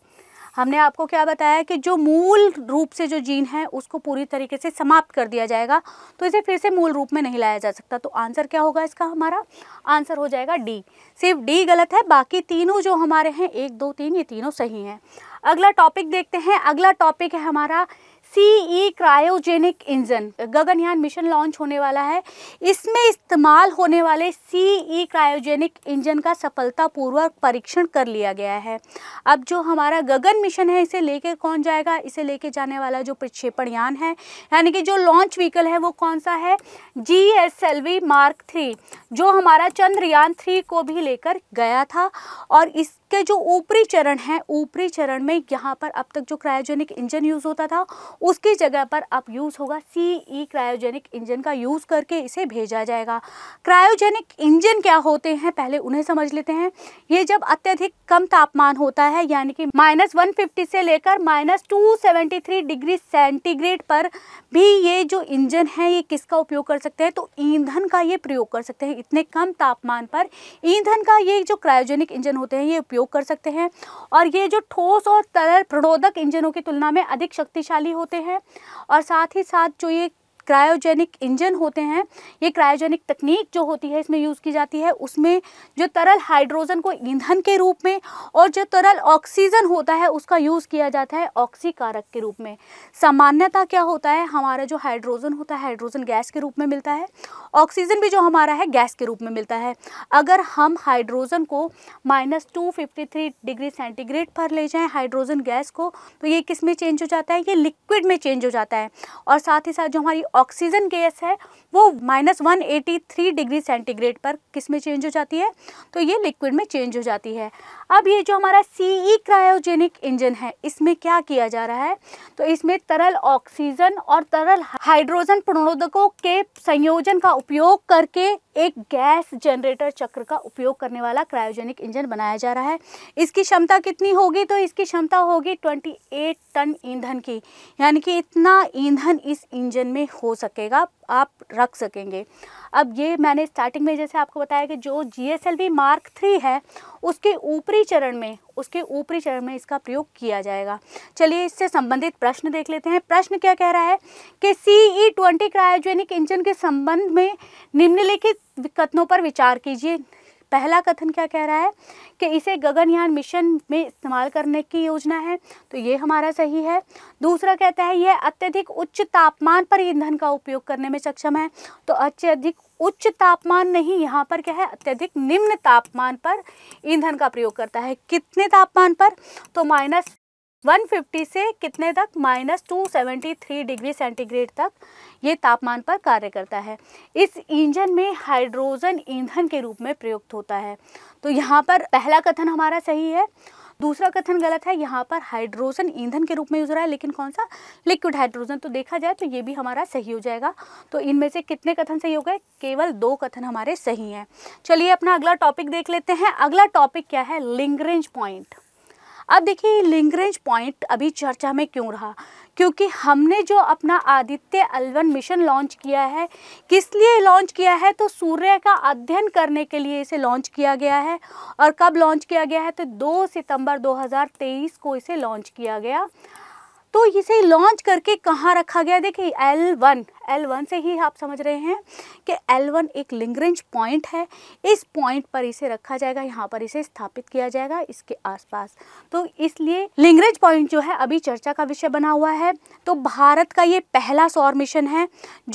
हमने आपको क्या बताया कि जो मूल रूप से जो जीन है उसको पूरी तरीके से समाप्त कर दिया जाएगा तो इसे फिर से मूल रूप में नहीं लाया जा सकता तो आंसर क्या होगा इसका हमारा आंसर हो जाएगा डी सिर्फ डी गलत है बाकी तीनों जो हमारे हैं एक दो तीन ये तीनों सही हैं अगला टॉपिक देखते हैं अगला टॉपिक है हमारा CE cryogenic engine Gaganyaan mission launch होने वाला है इसमें इस्तेमाल होने वाले सीई क्रायोजेनिक इंजन का सफलतापूर्वक परीक्षण कर लिया गया है अब जो हमारा गगन मिशन है इसे लेके कौन जाएगा इसे लेके जाने वाला जो प्रक्षेपण यान है यानी कि जो लॉन्च व्हीकल है वो कौन सा है G S L V mark three जो हमारा चंद्रयान थ्री को भी लेकर गया था और इस कि जो ऊपरी चरण है ऊपरी चरण में यहाँ पर अब तक जो क्रायोजेनिक इंजन यूज़ होता था उसकी जगह पर अब यूज़ होगा सी ई क्रायोजेनिक इंजन का यूज़ करके इसे भेजा जाएगा क्रायोजेनिक इंजन क्या होते हैं पहले उन्हें समझ लेते हैं ये जब अत्यधिक कम तापमान होता है यानी कि माइनस वन फिफ्टी से लेकर minus two seventy three degree centigrade पर भी ये जो इंजन है ये किसका उपयोग कर सकते हैं तो ईंधन का ये प्रयोग कर सकते हैं इतने कम तापमान पर ईंधन का ये जो क्रायोजेनिक इंजन होते हैं ये उपयोग कर सकते हैं और ये जो ठोस और तरल प्रणोदक इंजनों की तुलना में अधिक शक्तिशाली होते हैं और साथ ही साथ जो ये क्रायोजेनिक इंजन होते हैं ये क्रायोजेनिक तकनीक जो होती है इसमें यूज़ की जाती है उसमें जो तरल हाइड्रोजन को ईंधन के रूप में और जो तरल ऑक्सीजन होता है उसका यूज़ किया जाता है ऑक्सीकारक के रूप में सामान्यता क्या होता है हमारा जो हाइड्रोजन होता है हाइड्रोजन गैस के रूप में मिलता है ऑक्सीजन भी जो हमारा है गैस के रूप में मिलता है अगर हम हाइड्रोजन को minus two fifty three degree centigrade पर ले जाएं हाइड्रोजन गैस को तो ये किस में चेंज हो जाता है ये लिक्विड में चेंज हो जाता है और साथ ही साथ जो हमारी ऑक्सीजन गैस है वो minus one eighty three degree centigrade पर किस में चेंज हो जाती है तो ये लिक्विड में चेंज हो जाती है अब ये जो हमारा सी ई क्रायोजेनिक इंजन है इसमें क्या किया जा रहा है तो इसमें तरल ऑक्सीजन और तरल हाइड्रोजन प्रणोदकों के संयोजन का उपयोग करके एक गैस जनरेटर चक्र का उपयोग करने वाला क्रायोजेनिक इंजन बनाया जा रहा है इसकी क्षमता कितनी होगी तो इसकी क्षमता होगी 28 टन ईंधन की यानी कि इतना ईंधन इस इंजन में हो सकेगा आप रख सकेंगे अब ये मैंने स्टार्टिंग में जैसे आपको बताया कि जो G S L V mark three है उसके ऊपरी चरण में उसके ऊपरी चरण में इसका प्रयोग किया जाएगा चलिए इससे संबंधित प्रश्न देख लेते हैं प्रश्न क्या कह रहा है कि C E twenty cryogenic engine के संबंध में निम्नलिखित कथनों पर विचार कीजिए पहला कथन क्या कह रहा है कि इसे गगनयान मिशन में इस्तेमाल करने की योजना है तो ये हमारा सही है दूसरा कहता है यह अत्यधिक उच्च तापमान पर ईंधन का उपयोग करने में सक्षम है तो अत्यधिक उच्च तापमान नहीं यहाँ पर क्या है अत्यधिक निम्न तापमान पर ईंधन का प्रयोग करता है कितने तापमान पर तो माइनस 150 से कितने तक माइनस टू डिग्री सेंटीग्रेड तक ये तापमान पर कार्य करता है इस इंजन में हाइड्रोजन ईंधन के रूप में प्रयुक्त होता है तो यहाँ पर पहला कथन हमारा सही है दूसरा कथन गलत है यहाँ पर हाइड्रोजन ईंधन के रूप में यूज रहा है लेकिन कौन सा लिक्विड हाइड्रोजन तो देखा जाए तो ये भी हमारा सही हो जाएगा तो इनमें से कितने कथन सही हो गए केवल दो कथन हमारे सही हैं चलिए अपना अगला टॉपिक देख लेते हैं अगला टॉपिक क्या है लिंगरेंज पॉइंट अब देखिए लिंगरेंज पॉइंट अभी चर्चा में क्यों रहा क्योंकि हमने जो अपना आदित्य अलवन मिशन लॉन्च किया है किस लिए लॉन्च किया है तो सूर्य का अध्ययन करने के लिए इसे लॉन्च किया गया है और कब लॉन्च किया गया है तो 2 सितंबर 2023 को इसे लॉन्च किया गया तो इसे लॉन्च करके कहाँ रखा गया देखिए एल वन एल वन से ही आप समझ रहे हैं कि एल वन एक लिंगरेंज पॉइंट है इस पॉइंट पर इसे रखा जाएगा यहाँ पर इसे स्थापित किया जाएगा इसके आसपास तो इसलिए लिंगरेंज पॉइंट जो है अभी चर्चा का विषय बना हुआ है तो भारत का ये पहला सौर मिशन है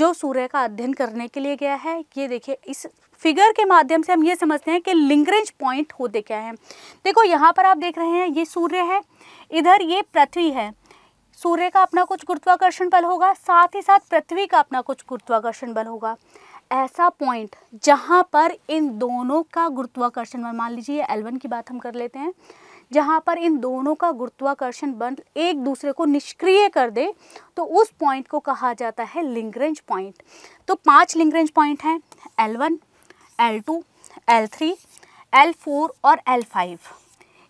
जो सूर्य का अध्ययन करने के लिए गया है ये देखिए इस फिगर के माध्यम से हम ये समझते हैं कि लिंगरेंज पॉइंट होते क्या हैं देखो यहाँ पर आप देख रहे हैं ये सूर्य है इधर ये पृथ्वी है सूर्य का अपना कुछ गुरुत्वाकर्षण बल होगा साथ ही साथ पृथ्वी का अपना कुछ गुरुत्वाकर्षण बल होगा ऐसा पॉइंट जहाँ पर इन दोनों का गुरुत्वाकर्षण बल मान लीजिए एल की बात हम कर लेते हैं जहाँ पर इन दोनों का गुरुत्वाकर्षण बल एक दूसरे को निष्क्रिय कर दे तो उस पॉइंट को कहा जाता है लिंगरेंज पॉइंट तो पांच लिंगरेंज पॉइंट हैं L one L two L three L four और एल फाइव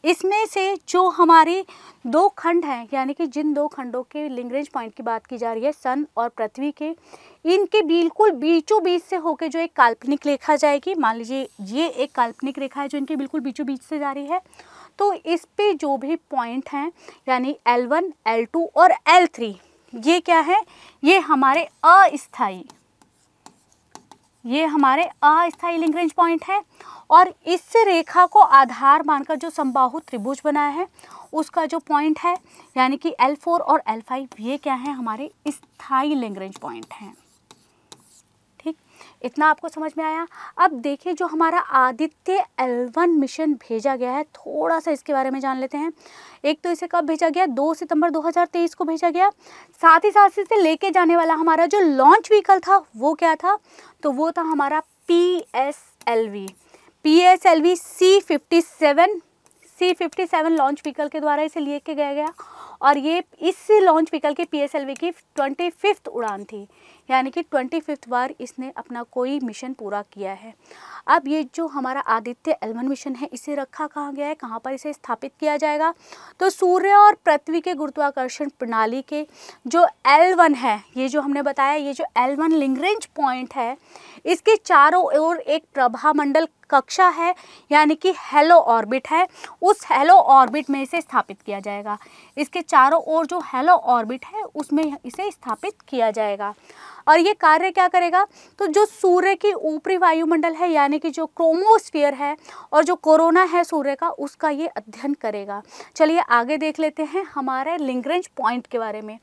इसमें से जो हमारे दो खंड हैं यानी कि जिन दो खंडों के लिंगरेज पॉइंट की बात की जा रही है सन और पृथ्वी के इनके बिल्कुल बीचों बीच से होकर जो एक काल्पनिक रेखा जाएगी मान लीजिए ये एक काल्पनिक रेखा है जो इनके बिल्कुल बीचों बीच से जा रही है तो इस पे जो भी पॉइंट हैं यानी एल वन और एल ये क्या है ये हमारे अस्थाई ये हमारे अस्थायी रेंज पॉइंट है और इस रेखा को आधार मानकर जो संबाहु त्रिभुज बनाया है उसका जो पॉइंट है यानी कि L4 और L5 ये क्या है हमारे लिंग रेंज पॉइंट हैं ठीक इतना आपको समझ में आया अब देखिए जो हमारा आदित्य L1 मिशन भेजा गया है थोड़ा सा इसके बारे में जान लेते हैं एक तो इसे कब भेजा गया 2 सितंबर 2023 को भेजा गया साथ ही साथ इसे लेके जाने वाला हमारा जो लॉन्च व्हीकल था वो क्या था तो वो था हमारा P S L V P S L V C fifty seven C fifty seven launch vehicle के द्वारा इसे लिए के गया गया और ये इस लॉन्च व्हीकल के पी एस एल वी की ट्वेंटी फिफ्थ उड़ान थी यानी कि ट्वेंटी फिफ्थ बार इसने अपना कोई मिशन पूरा किया है अब ये जो हमारा आदित्य एलमन मिशन है इसे रखा कहाँ गया है कहाँ पर इसे स्थापित किया जाएगा तो सूर्य और पृथ्वी के गुरुत्वाकर्षण प्रणाली के जो एल है ये जो हमने बताया ये जो एल वन लिंगरेंज पॉइंट है इसके चारों ओर एक प्रभामंडल कक्षा है यानी कि हेलो ऑर्बिट है उस हेलो ऑर्बिट में इसे स्थापित किया जाएगा इसके चारों ओर जो हेलो ऑर्बिट है उसमें इसे स्थापित किया जाएगा और ये कार्य क्या करेगा तो जो सूर्य की ऊपरी वायुमंडल है यानी कि जो क्रोमोस्फियर है और जो कोरोना है सूर्य का उसका ये अध्ययन करेगा चलिए आगे देख लेते हैं हमारे लिंगरेंज पॉइंट के बारे में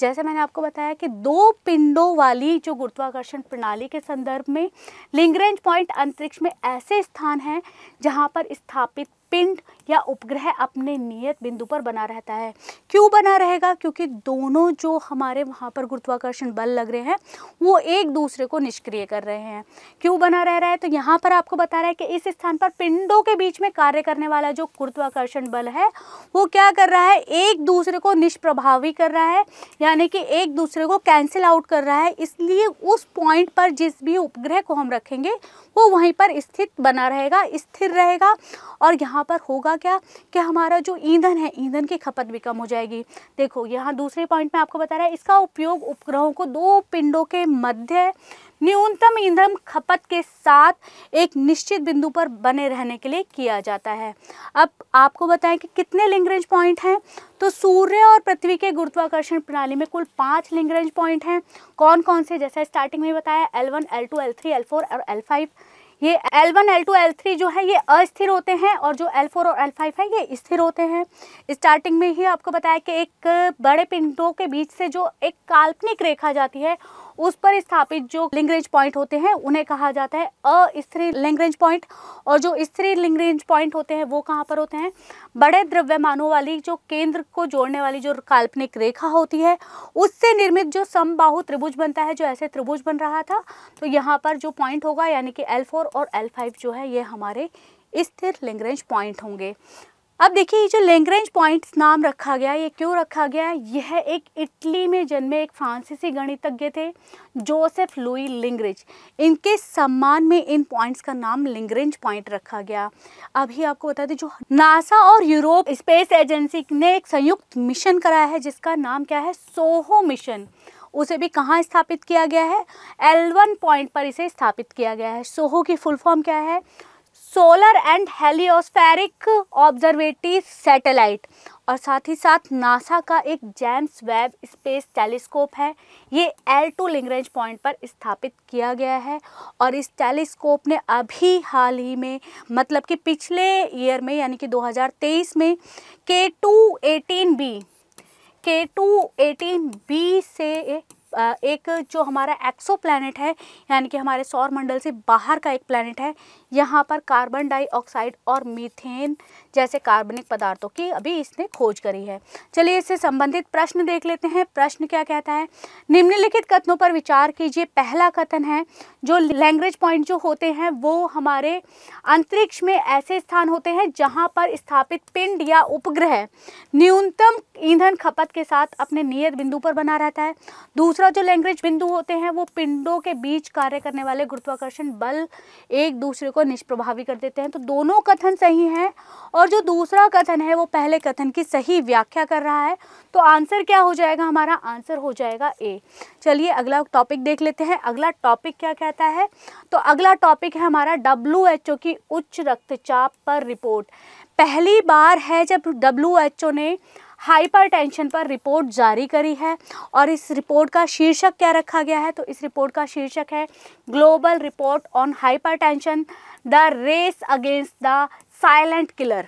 जैसे मैंने आपको बताया कि दो पिंडों वाली जो गुरुत्वाकर्षण प्रणाली के संदर्भ में लिंगरेंज पॉइंट अंतरिक्ष में ऐसे स्थान हैं जहाँ पर स्थापित पिंड या उपग्रह अपने नियत बिंदु पर बना रहता है क्यों बना रहेगा क्योंकि दोनों जो हमारे वहाँ पर गुरुत्वाकर्षण बल लग रहे हैं वो एक दूसरे को निष्क्रिय कर रहे हैं क्यों बना रह रहा है तो यहाँ पर आपको बता रहा है कि इस स्थान पर पिंडों के बीच में कार्य करने वाला जो गुरुत्वाकर्षण बल है वो क्या कर रहा है एक दूसरे को निष्प्रभावी कर रहा है यानी कि एक दूसरे को कैंसिल आउट कर रहा है इसलिए उस पॉइंट पर जिस भी उपग्रह को हम रखेंगे वो वहीं पर स्थित बना रहेगा स्थिर रहेगा और यहाँ यहाँ पर होगा क्या कि हमारा जो ईंधन है ईंधन की खपत भी कम हो जाएगी देखो यहाँ दूसरे पॉइंट में आपको बता रहा है इसका उपयोग उपग्रहों को दो पिंडों के मध्य न्यूनतम ईंधन खपत के साथ एक निश्चित बिंदु पर बने रहने के लिए किया जाता है अब आपको बताएं कि कितने लिंगरेंज पॉइंट हैं तो सूर्य और पृथ्वी के गुरुत्वाकर्षण प्रणाली में कुल पांच लिंगरेंज पॉइंट हैं कौन कौन से जैसा स्टार्टिंग में बताया L one L two L three L four और एल फाइव ये L1, L2, L3 जो है ये अस्थिर होते हैं और जो L4 और L5 है ये स्थिर होते हैं स्टार्टिंग में ही आपको बताया कि एक बड़े पिंडों के बीच से जो एक काल्पनिक रेखा जाती है उस पर स्थापित जो लिंगरेंज पॉइंट होते हैं उन्हें कहा जाता है अस्त्री लिंगरेंज पॉइंट और जो स्त्री लिंगरेंज पॉइंट होते हैं वो कहाँ पर होते हैं बड़े द्रव्यमानों वाली जो केंद्र को जोड़ने वाली जो काल्पनिक रेखा होती है उससे निर्मित जो समबाहु त्रिभुज बनता है जो ऐसे त्रिभुज बन रहा था तो यहाँ पर जो पॉइंट होगा यानी कि एल और एल जो है ये हमारे स्थिर लिंगरेंज पॉइंट होंगे अब देखिए ये जो लेंग्रेंज पॉइंट्स नाम रखा गया ये क्यों रखा गया यह एक इटली में जन्मे एक फ्रांसीसी गणितज्ञ थे जोसेफ लुई लिंग्रेज इनके सम्मान में इन पॉइंट्स का नाम लिंग्रेंज पॉइंट रखा गया अभी आपको बता दें जो नासा और यूरोप स्पेस एजेंसी ने एक संयुक्त मिशन कराया है जिसका नाम क्या है सोहो मिशन उसे भी कहाँ स्थापित किया गया है एलवन पॉइंट पर इसे स्थापित किया गया है सोहो की फुल फॉर्म क्या है solar and heliospheric observatory satellite और साथ ही साथ नासा का एक जेम्स वेब स्पेस टेलीस्कोप है ये एल टू लिंगरेंज पॉइंट पर स्थापित किया गया है और इस टेलीस्कोप ने अभी हाल ही में मतलब कि पिछले ईयर में यानी कि 2023 में K two eighteen B K two eighteen B से एक जो हमारा एक्सो प्लानट है यानी कि हमारे सौर मंडल से बाहर का एक प्लानट है यहाँ पर कार्बन डाइऑक्साइड और मीथेन जैसे कार्बनिक पदार्थों की अभी इसने खोज करी है चलिए इससे संबंधित प्रश्न देख लेते हैं प्रश्न क्या कहता है निम्नलिखित कथनों पर विचार कीजिए पहला कथन है जो लैंग्वेज पॉइंट जो होते हैं वो हमारे अंतरिक्ष में ऐसे स्थान होते हैं जहाँ पर स्थापित पिंड या उपग्रह न्यूनतम ईंधन खपत के साथ अपने नियत बिंदु पर बना रहता है दूसरा जो लैंग्वेज बिंदु होते हैं वो पिंडों के बीच कार्य करने वाले गुरुत्वाकर्षण बल एक दूसरे को निष्प्रभावी कर देते हैं तो दोनों कथन सही हैं और जो दूसरा कथन है वो पहले कथन की सही व्याख्या कर रहा है तो आंसर क्या हो जाएगा हमारा आंसर हो जाएगा ए चलिए अगला टॉपिक देख लेते हैं अगला टॉपिक क्या कहता है तो अगला टॉपिक है हमारा डब्ल्यू एच ओ की उच्च रक्तचाप पर रिपोर्ट पहली बार है जब डब्ल्यू एच ओ ने हाइपरटेंशन पर रिपोर्ट जारी करी है और इस रिपोर्ट का शीर्षक क्या रखा गया है तो इस रिपोर्ट का शीर्षक है global report on hypertension the race against the silent killer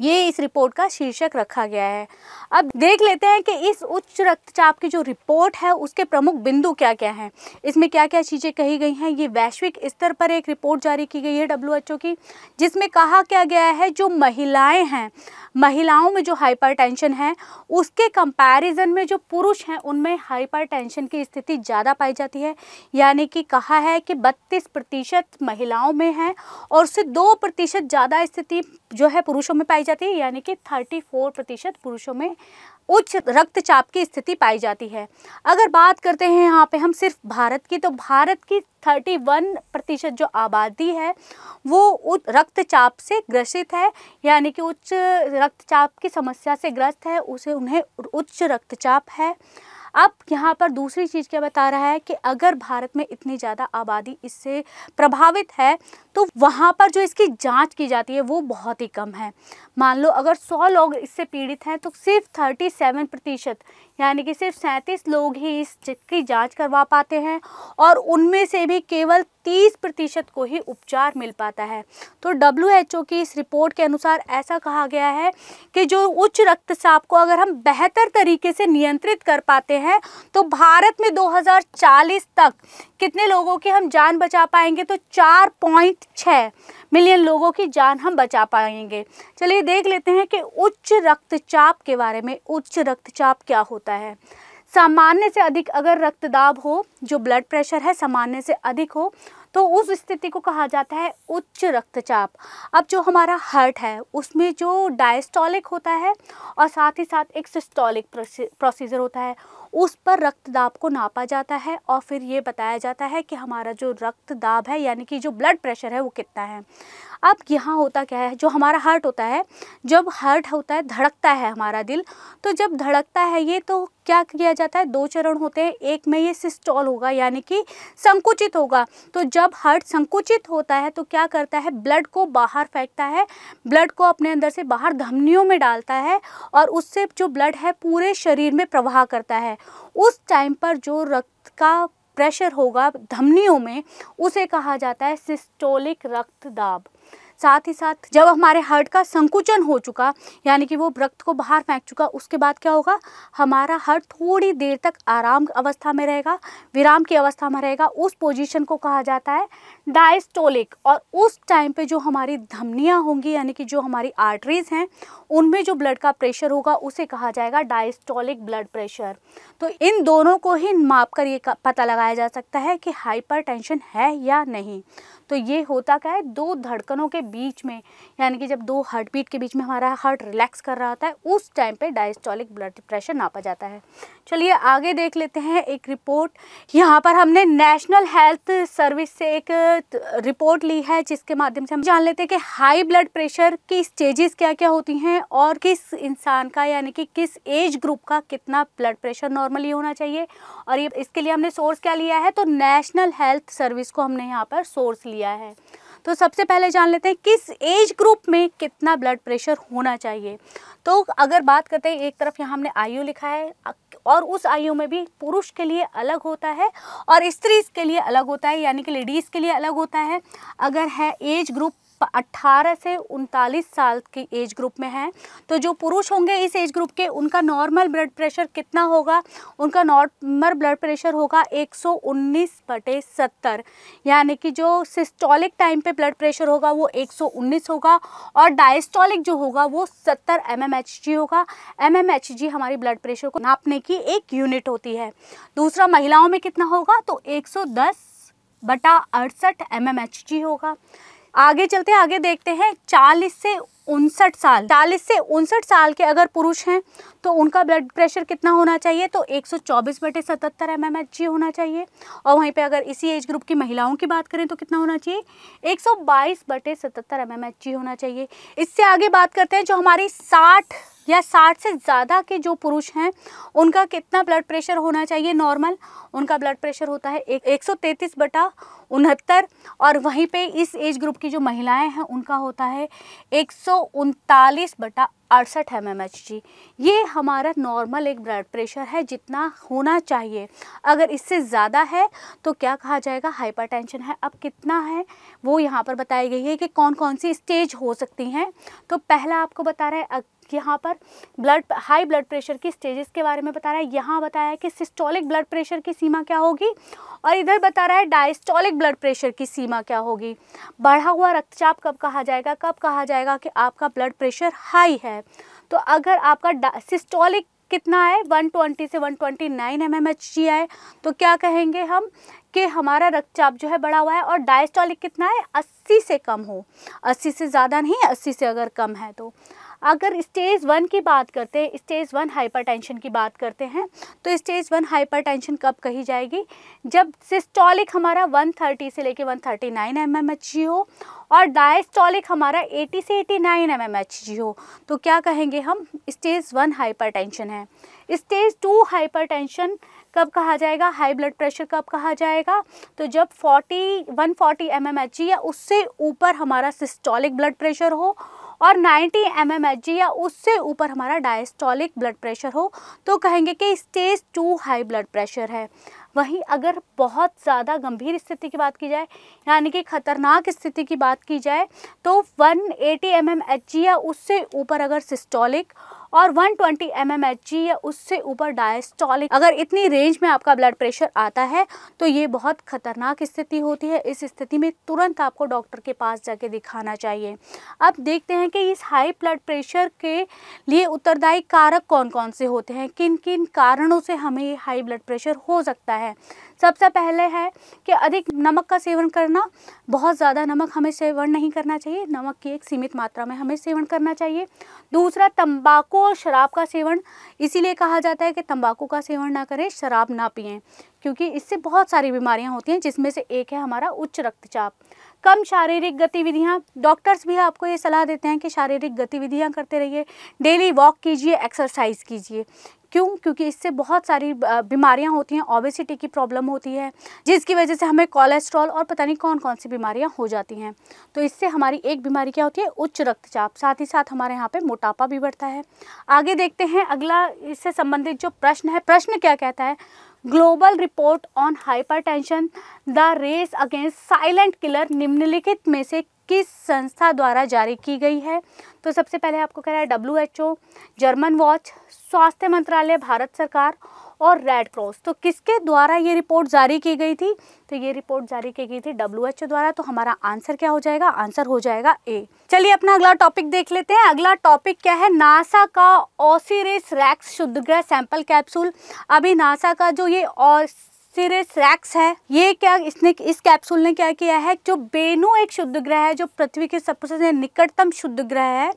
ये इस रिपोर्ट का शीर्षक रखा गया है अब देख लेते हैं कि इस उच्च रक्तचाप की जो रिपोर्ट है उसके प्रमुख बिंदु क्या क्या हैं इसमें क्या क्या चीज़ें कही गई हैं ये वैश्विक स्तर पर एक रिपोर्ट जारी की गई है डब्ल्यू की जिसमें कहा क्या गया है जो महिलाएं हैं महिलाओं में जो टेंशन है उसके कंपेरिजन में जो पुरुष हैं उनमें टेंशन की स्थिति ज़्यादा पाई जाती है यानी कि कहा है कि बत्तीस प्रतिशत महिलाओं में है और उससे दो प्रतिशत ज़्यादा स्थिति जो है पुरुषों में पाई जाती है यानी कि 34 प्रतिशत पुरुषों में उच्च रक्तचाप की स्थिति पाई जाती है अगर बात करते हैं यहाँ पे हम सिर्फ भारत की तो भारत की 31 प्रतिशत जो आबादी है वो उच्च रक्तचाप से ग्रसित है यानी कि उच्च रक्तचाप की समस्या से ग्रस्त है उसे उन्हें उच्च रक्तचाप है अब यहाँ पर दूसरी चीज़ क्या बता रहा है कि अगर भारत में इतनी ज़्यादा आबादी इससे प्रभावित है तो वहाँ पर जो इसकी जाँच की जाती है वो बहुत ही कम है मान लो अगर सौ लोग इससे पीड़ित हैं तो सिर्फ थर्टी सेवन प्रतिशत यानी कि सिर्फ सैंतीस लोग ही इसकी जाँच करवा पाते हैं और उनमें से भी केवल 30 प्रतिशत को ही उपचार मिल पाता है तो डब्ल्यू की इस रिपोर्ट के अनुसार ऐसा कहा गया है कि जो उच्च रक्तचाप को अगर हम बेहतर तरीके से नियंत्रित कर पाते हैं तो भारत में 2040 तक कितने लोगों की हम जान बचा पाएंगे तो 4.6 मिलियन लोगों की जान हम बचा पाएंगे चलिए देख लेते हैं कि उच्च रक्तचाप के बारे में उच्च रक्तचाप क्या होता है सामान्य से अधिक अगर रक्तदाब हो जो ब्लड प्रेशर है सामान्य से अधिक हो तो उस स्थिति को कहा जाता है उच्च रक्तचाप अब जो हमारा हार्ट है उसमें जो डायस्टॉलिक होता है और साथ ही साथ एक सिस्टॉलिक प्रोसीजर होता है उस पर रक्तदाब को नापा जाता है और फिर ये बताया जाता है कि हमारा जो रक्तदाब है यानी कि जो ब्लड प्रेशर है वो कितना है अब यहाँ होता क्या है जो हमारा हार्ट होता है जब हार्ट होता है धड़कता है हमारा दिल तो जब धड़कता है ये तो क्या किया जाता है दो चरण होते हैं एक में ये सिस्टॉल होगा यानी कि संकुचित होगा तो जब हार्ट संकुचित होता है तो क्या करता है ब्लड को बाहर फेंकता है ब्लड को अपने अंदर से बाहर धमनियों में डालता है और उससे जो ब्लड है पूरे शरीर में प्रवाह करता है उस टाइम पर जो रक्त का प्रेशर होगा धमनियों में उसे कहा जाता है सिस्टोलिक रक्तदाब साथ ही साथ जब हमारे हार्ट का संकुचन हो चुका यानी कि वो रक्त को बाहर फेंक चुका उसके बाद क्या होगा हमारा हार्ट थोड़ी देर तक आराम अवस्था में रहेगा विराम की अवस्था में रहेगा उस पोजीशन को कहा जाता है डायस्टोलिक और उस टाइम पे जो हमारी धमनियाँ होंगी यानी कि जो हमारी आर्टरीज हैं उनमें जो ब्लड का प्रेशर होगा उसे कहा जाएगा डायस्टोलिक ब्लड प्रेशर तो इन दोनों को ही माप कर ये पता लगाया जा सकता है कि हाइपरटेंशन है या नहीं तो ये होता क्या है दो धड़कनों के बीच में यानी कि जब दो हार्ट बीट के बीच में हमारा हार्ट रिलैक्स कर रहा होता है उस टाइम पे डायस्टोलिक ब्लड प्रेशर नापा जाता है चलिए आगे देख लेते हैं एक रिपोर्ट यहाँ पर हमने नेशनल हेल्थ सर्विस से एक रिपोर्ट ली है जिसके माध्यम से हम जान लेते हैं कि हाई ब्लड प्रेशर की स्टेजेस क्या क्या होती हैं और किस इंसान का यानी कि किस एज ग्रुप का कितना ब्लड प्रेशर नॉर्मली होना चाहिए और ये इसके लिए हमने सोर्स क्या लिया है तो नेशनल हेल्थ सर्विस को हमने यहाँ पर सोर्स लिया है तो सबसे पहले जान लेते हैं किस एज ग्रुप में कितना ब्लड प्रेशर होना चाहिए तो अगर बात करते हैं एक तरफ यहाँ हमने आयु लिखा है और उस आयु में भी पुरुष के लिए अलग होता है और स्त्री के लिए अलग होता है यानी कि लेडीज़ के लिए अलग होता है अगर है एज ग्रुप 18 से उनतालीस साल के एज ग्रुप में हैं तो जो पुरुष होंगे इस एज ग्रुप के उनका नॉर्मल ब्लड प्रेशर कितना होगा उनका नॉर्मल ब्लड प्रेशर होगा 119 बटे सत्तर यानी कि जो सिस्टोलिक टाइम पे ब्लड प्रेशर होगा वो 119 होगा और डायस्टोलिक जो होगा वो 70 एम होगा एम हमारी ब्लड प्रेशर को नापने की एक यूनिट होती है दूसरा महिलाओं में कितना होगा तो एक बटा अड़सठ एम होगा आगे चलते हैं आगे देखते हैं चालीस से उनसठ साल चालीस से उनसठ साल के अगर पुरुष हैं तो उनका ब्लड प्रेशर कितना होना चाहिए तो 124 सौ चौबीस बटे सतहत्तर एम एम एच जी होना चाहिए और वहीं पे अगर इसी एज ग्रुप की महिलाओं की बात करें तो कितना होना चाहिए 122 सौ बाईस बटे सतहत्तर एम एम एच जी होना चाहिए इससे आगे बात करते हैं जो हमारी साठ या साठ से ज़्यादा के जो पुरुष हैं उनका कितना ब्लड प्रेशर होना चाहिए नॉर्मल उनका ब्लड प्रेशर होता है एक एक सौ तैंतीस बटा उनहत्तर और वहीं पे इस एज ग्रुप की जो महिलाएं हैं उनका होता है एक सौ उनतालीस बटा अड़सठ एम एम एच जी ये हमारा नॉर्मल एक ब्लड प्रेशर है जितना होना चाहिए अगर इससे ज़्यादा है तो क्या कहा जाएगा हाइपरटेंशन है अब कितना है वो यहाँ पर बताई गई है कि कौन कौन सी स्टेज हो सकती हैं तो पहला आपको बता रहा है यहाँ पर ब्लड हाई ब्लड प्रेशर की स्टेजेस के बारे में बता रहा है यहाँ बताया है कि सिस्टोलिक ब्लड प्रेशर की सीमा क्या होगी और इधर बता रहा है डायस्टोलिक ब्लड प्रेशर की सीमा क्या होगी बढ़ा हुआ रक्तचाप कब कहा जाएगा कब कहा जाएगा कि आपका ब्लड प्रेशर हाई है तो अगर आपका सिस्टोलिक कितना है 120 से 129 ट्वेंटी mm है तो क्या कहेंगे हम कि हमारा रक्तचाप जो है बढ़ा हुआ है और डायस्टॉलिक कितना है 80 से कम हो 80 से ज़्यादा नहीं 80 से अगर कम है तो अगर स्टेज वन की बात करते हैं स्टेज वन हाइपरटेंशन की बात करते हैं तो स्टेज वन हाइपरटेंशन कब कही जाएगी जब सिस्टॉलिक हमारा 130 से लेके 139 थर्टी mm हो और डायस्टॉलिक हमारा 80 से 89 नाइन mm हो तो क्या कहेंगे हम स्टेज वन हाइपरटेंशन है स्टेज टू हाइपरटेंशन कब कहा जाएगा हाई ब्लड प्रेशर कब कहा जाएगा तो जब 40 140 फोर्टी या उससे ऊपर हमारा सिस्टॉलिक ब्लड प्रेशर हो और 90 एम एम एच जी या उससे ऊपर हमारा डायस्टोलिक ब्लड प्रेशर हो तो कहेंगे कि stage two high blood pressure है वहीं अगर बहुत ज़्यादा गंभीर स्थिति की बात की जाए यानी कि खतरनाक स्थिति की बात की जाए तो 180 eighty M M H G या उससे ऊपर अगर सिस्टॉलिक और 120 ट्वेंटी mm या उससे ऊपर डायस्टॉलिक अगर इतनी रेंज में आपका ब्लड प्रेशर आता है तो ये बहुत खतरनाक स्थिति होती है इस स्थिति में तुरंत आपको डॉक्टर के पास जाके दिखाना चाहिए अब देखते हैं कि इस हाई ब्लड प्रेशर के लिए उत्तरदायी कारक कौन कौन से होते हैं किन किन कारणों से हमें हाई ब्लड प्रेशर हो सकता है सबसे पहले है कि अधिक नमक का सेवन करना बहुत ज़्यादा नमक हमें सेवन नहीं करना चाहिए नमक की एक सीमित मात्रा में हमें सेवन करना चाहिए दूसरा तंबाकू और शराब का सेवन इसीलिए कहा जाता है कि तंबाकू का सेवन ना करें शराब ना पिए क्योंकि इससे बहुत सारी बीमारियाँ होती हैं जिसमें से एक है हमारा उच्च रक्तचाप कम शारीरिक गतिविधियाँ डॉक्टर्स भी आपको ये सलाह देते हैं कि शारीरिक गतिविधियाँ करते रहिए डेली वॉक कीजिए एक्सरसाइज कीजिए क्यों क्योंकि इससे बहुत सारी बीमारियां होती हैं ओबेसिटी की प्रॉब्लम होती है जिसकी वजह से हमें कोलेस्ट्रॉल और पता नहीं कौन कौन सी बीमारियां हो जाती हैं तो इससे हमारी एक बीमारी क्या होती है उच्च रक्तचाप साथ ही साथ हमारे यहाँ पर मोटापा भी बढ़ता है आगे देखते हैं अगला इससे संबंधित जो प्रश्न है प्रश्न क्या कहता है global report on hypertension the race against silent killer निम्नलिखित में से किस संस्था द्वारा जारी की गई है तो सबसे पहले आपको कह रहा है डब्ल्यू जर्मन वॉच स्वास्थ्य मंत्रालय भारत सरकार और रेड क्रॉस तो किसके द्वारा ये रिपोर्ट जारी की गई थी तो ये रिपोर्ट जारी की गई थी डब्ल्यू द्वारा तो हमारा आंसर क्या हो जाएगा आंसर हो जाएगा ए चलिए अपना अगला टॉपिक देख लेते हैं अगला टॉपिक क्या है नासा का ओसिरिस रैक्स शुद्धग्रह सैंपल कैप्सूल अभी नासा का जो ये सिरिस रैक्स है ये क्या इसने इस कैप्सूल ने क्या किया है जो बेनू एक शुद्ध ग्रह है जो पृथ्वी के सबसे निकटतम शुद्ध ग्रह है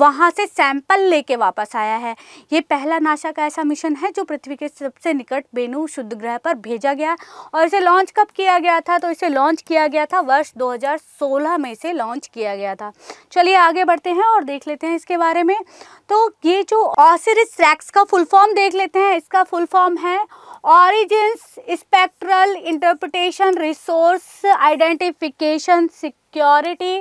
वहाँ से सैंपल लेके वापस आया है ये पहला नासा का ऐसा मिशन है जो पृथ्वी के सबसे निकट बेनू शुद्ध ग्रह पर भेजा गया और इसे लॉन्च कब किया गया था तो इसे लॉन्च किया गया था वर्ष दो में इसे लॉन्च किया गया था चलिए आगे बढ़ते हैं और देख लेते हैं इसके बारे में तो ये जो ऑसिरिस रैक्स का फुल फॉर्म देख लेते हैं इसका फुल फॉर्म है origins spectral interpretation resource identification security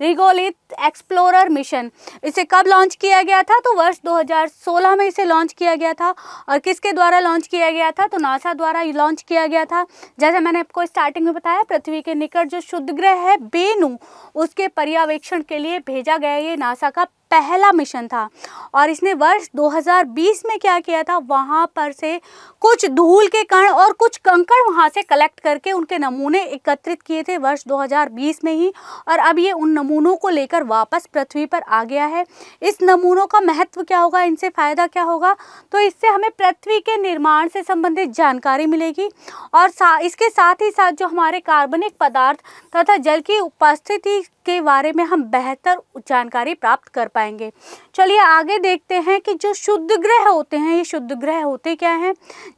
regolith explorer mission इसे कब लॉन्च किया गया था तो वर्ष 2016 में इसे लॉन्च किया गया था और किसके द्वारा लॉन्च किया गया था तो नासा द्वारा लॉन्च किया गया था जैसे मैंने आपको स्टार्टिंग में बताया पृथ्वी के निकट जो शुद्ध ग्रह है बेनू उसके पर्यवेक्षण के लिए भेजा गया ये नासा का पहला मिशन था और इसने वर्ष 2020 में क्या किया था वहाँ पर से कुछ धूल के कण और कुछ कंकड़ वहाँ से कलेक्ट करके उनके नमूने एकत्रित किए थे वर्ष 2020 में ही और अब ये उन नमूनों को लेकर वापस पृथ्वी पर आ गया है इस नमूनों का महत्व क्या होगा इनसे फ़ायदा क्या होगा तो इससे हमें पृथ्वी के निर्माण से संबंधित जानकारी मिलेगी और सा, इसके साथ ही साथ जो हमारे कार्बनिक पदार्थ तथा जल की उपस्थिति के बारे में हम बेहतर जानकारी प्राप्त कर पाए पाएंगे चलिए आगे देखते हैं कि जो शुद्ध ग्रह होते हैं ये शुद्ध ग्रह होते क्या हैं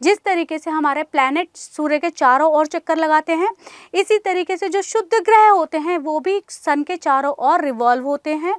जिस तरीके से हमारे प्लानट सूर्य के चारों ओर चक्कर लगाते हैं इसी तरीके से जो शुद्ध ग्रह होते हैं वो भी सन के चारों ओर रिवॉल्व होते हैं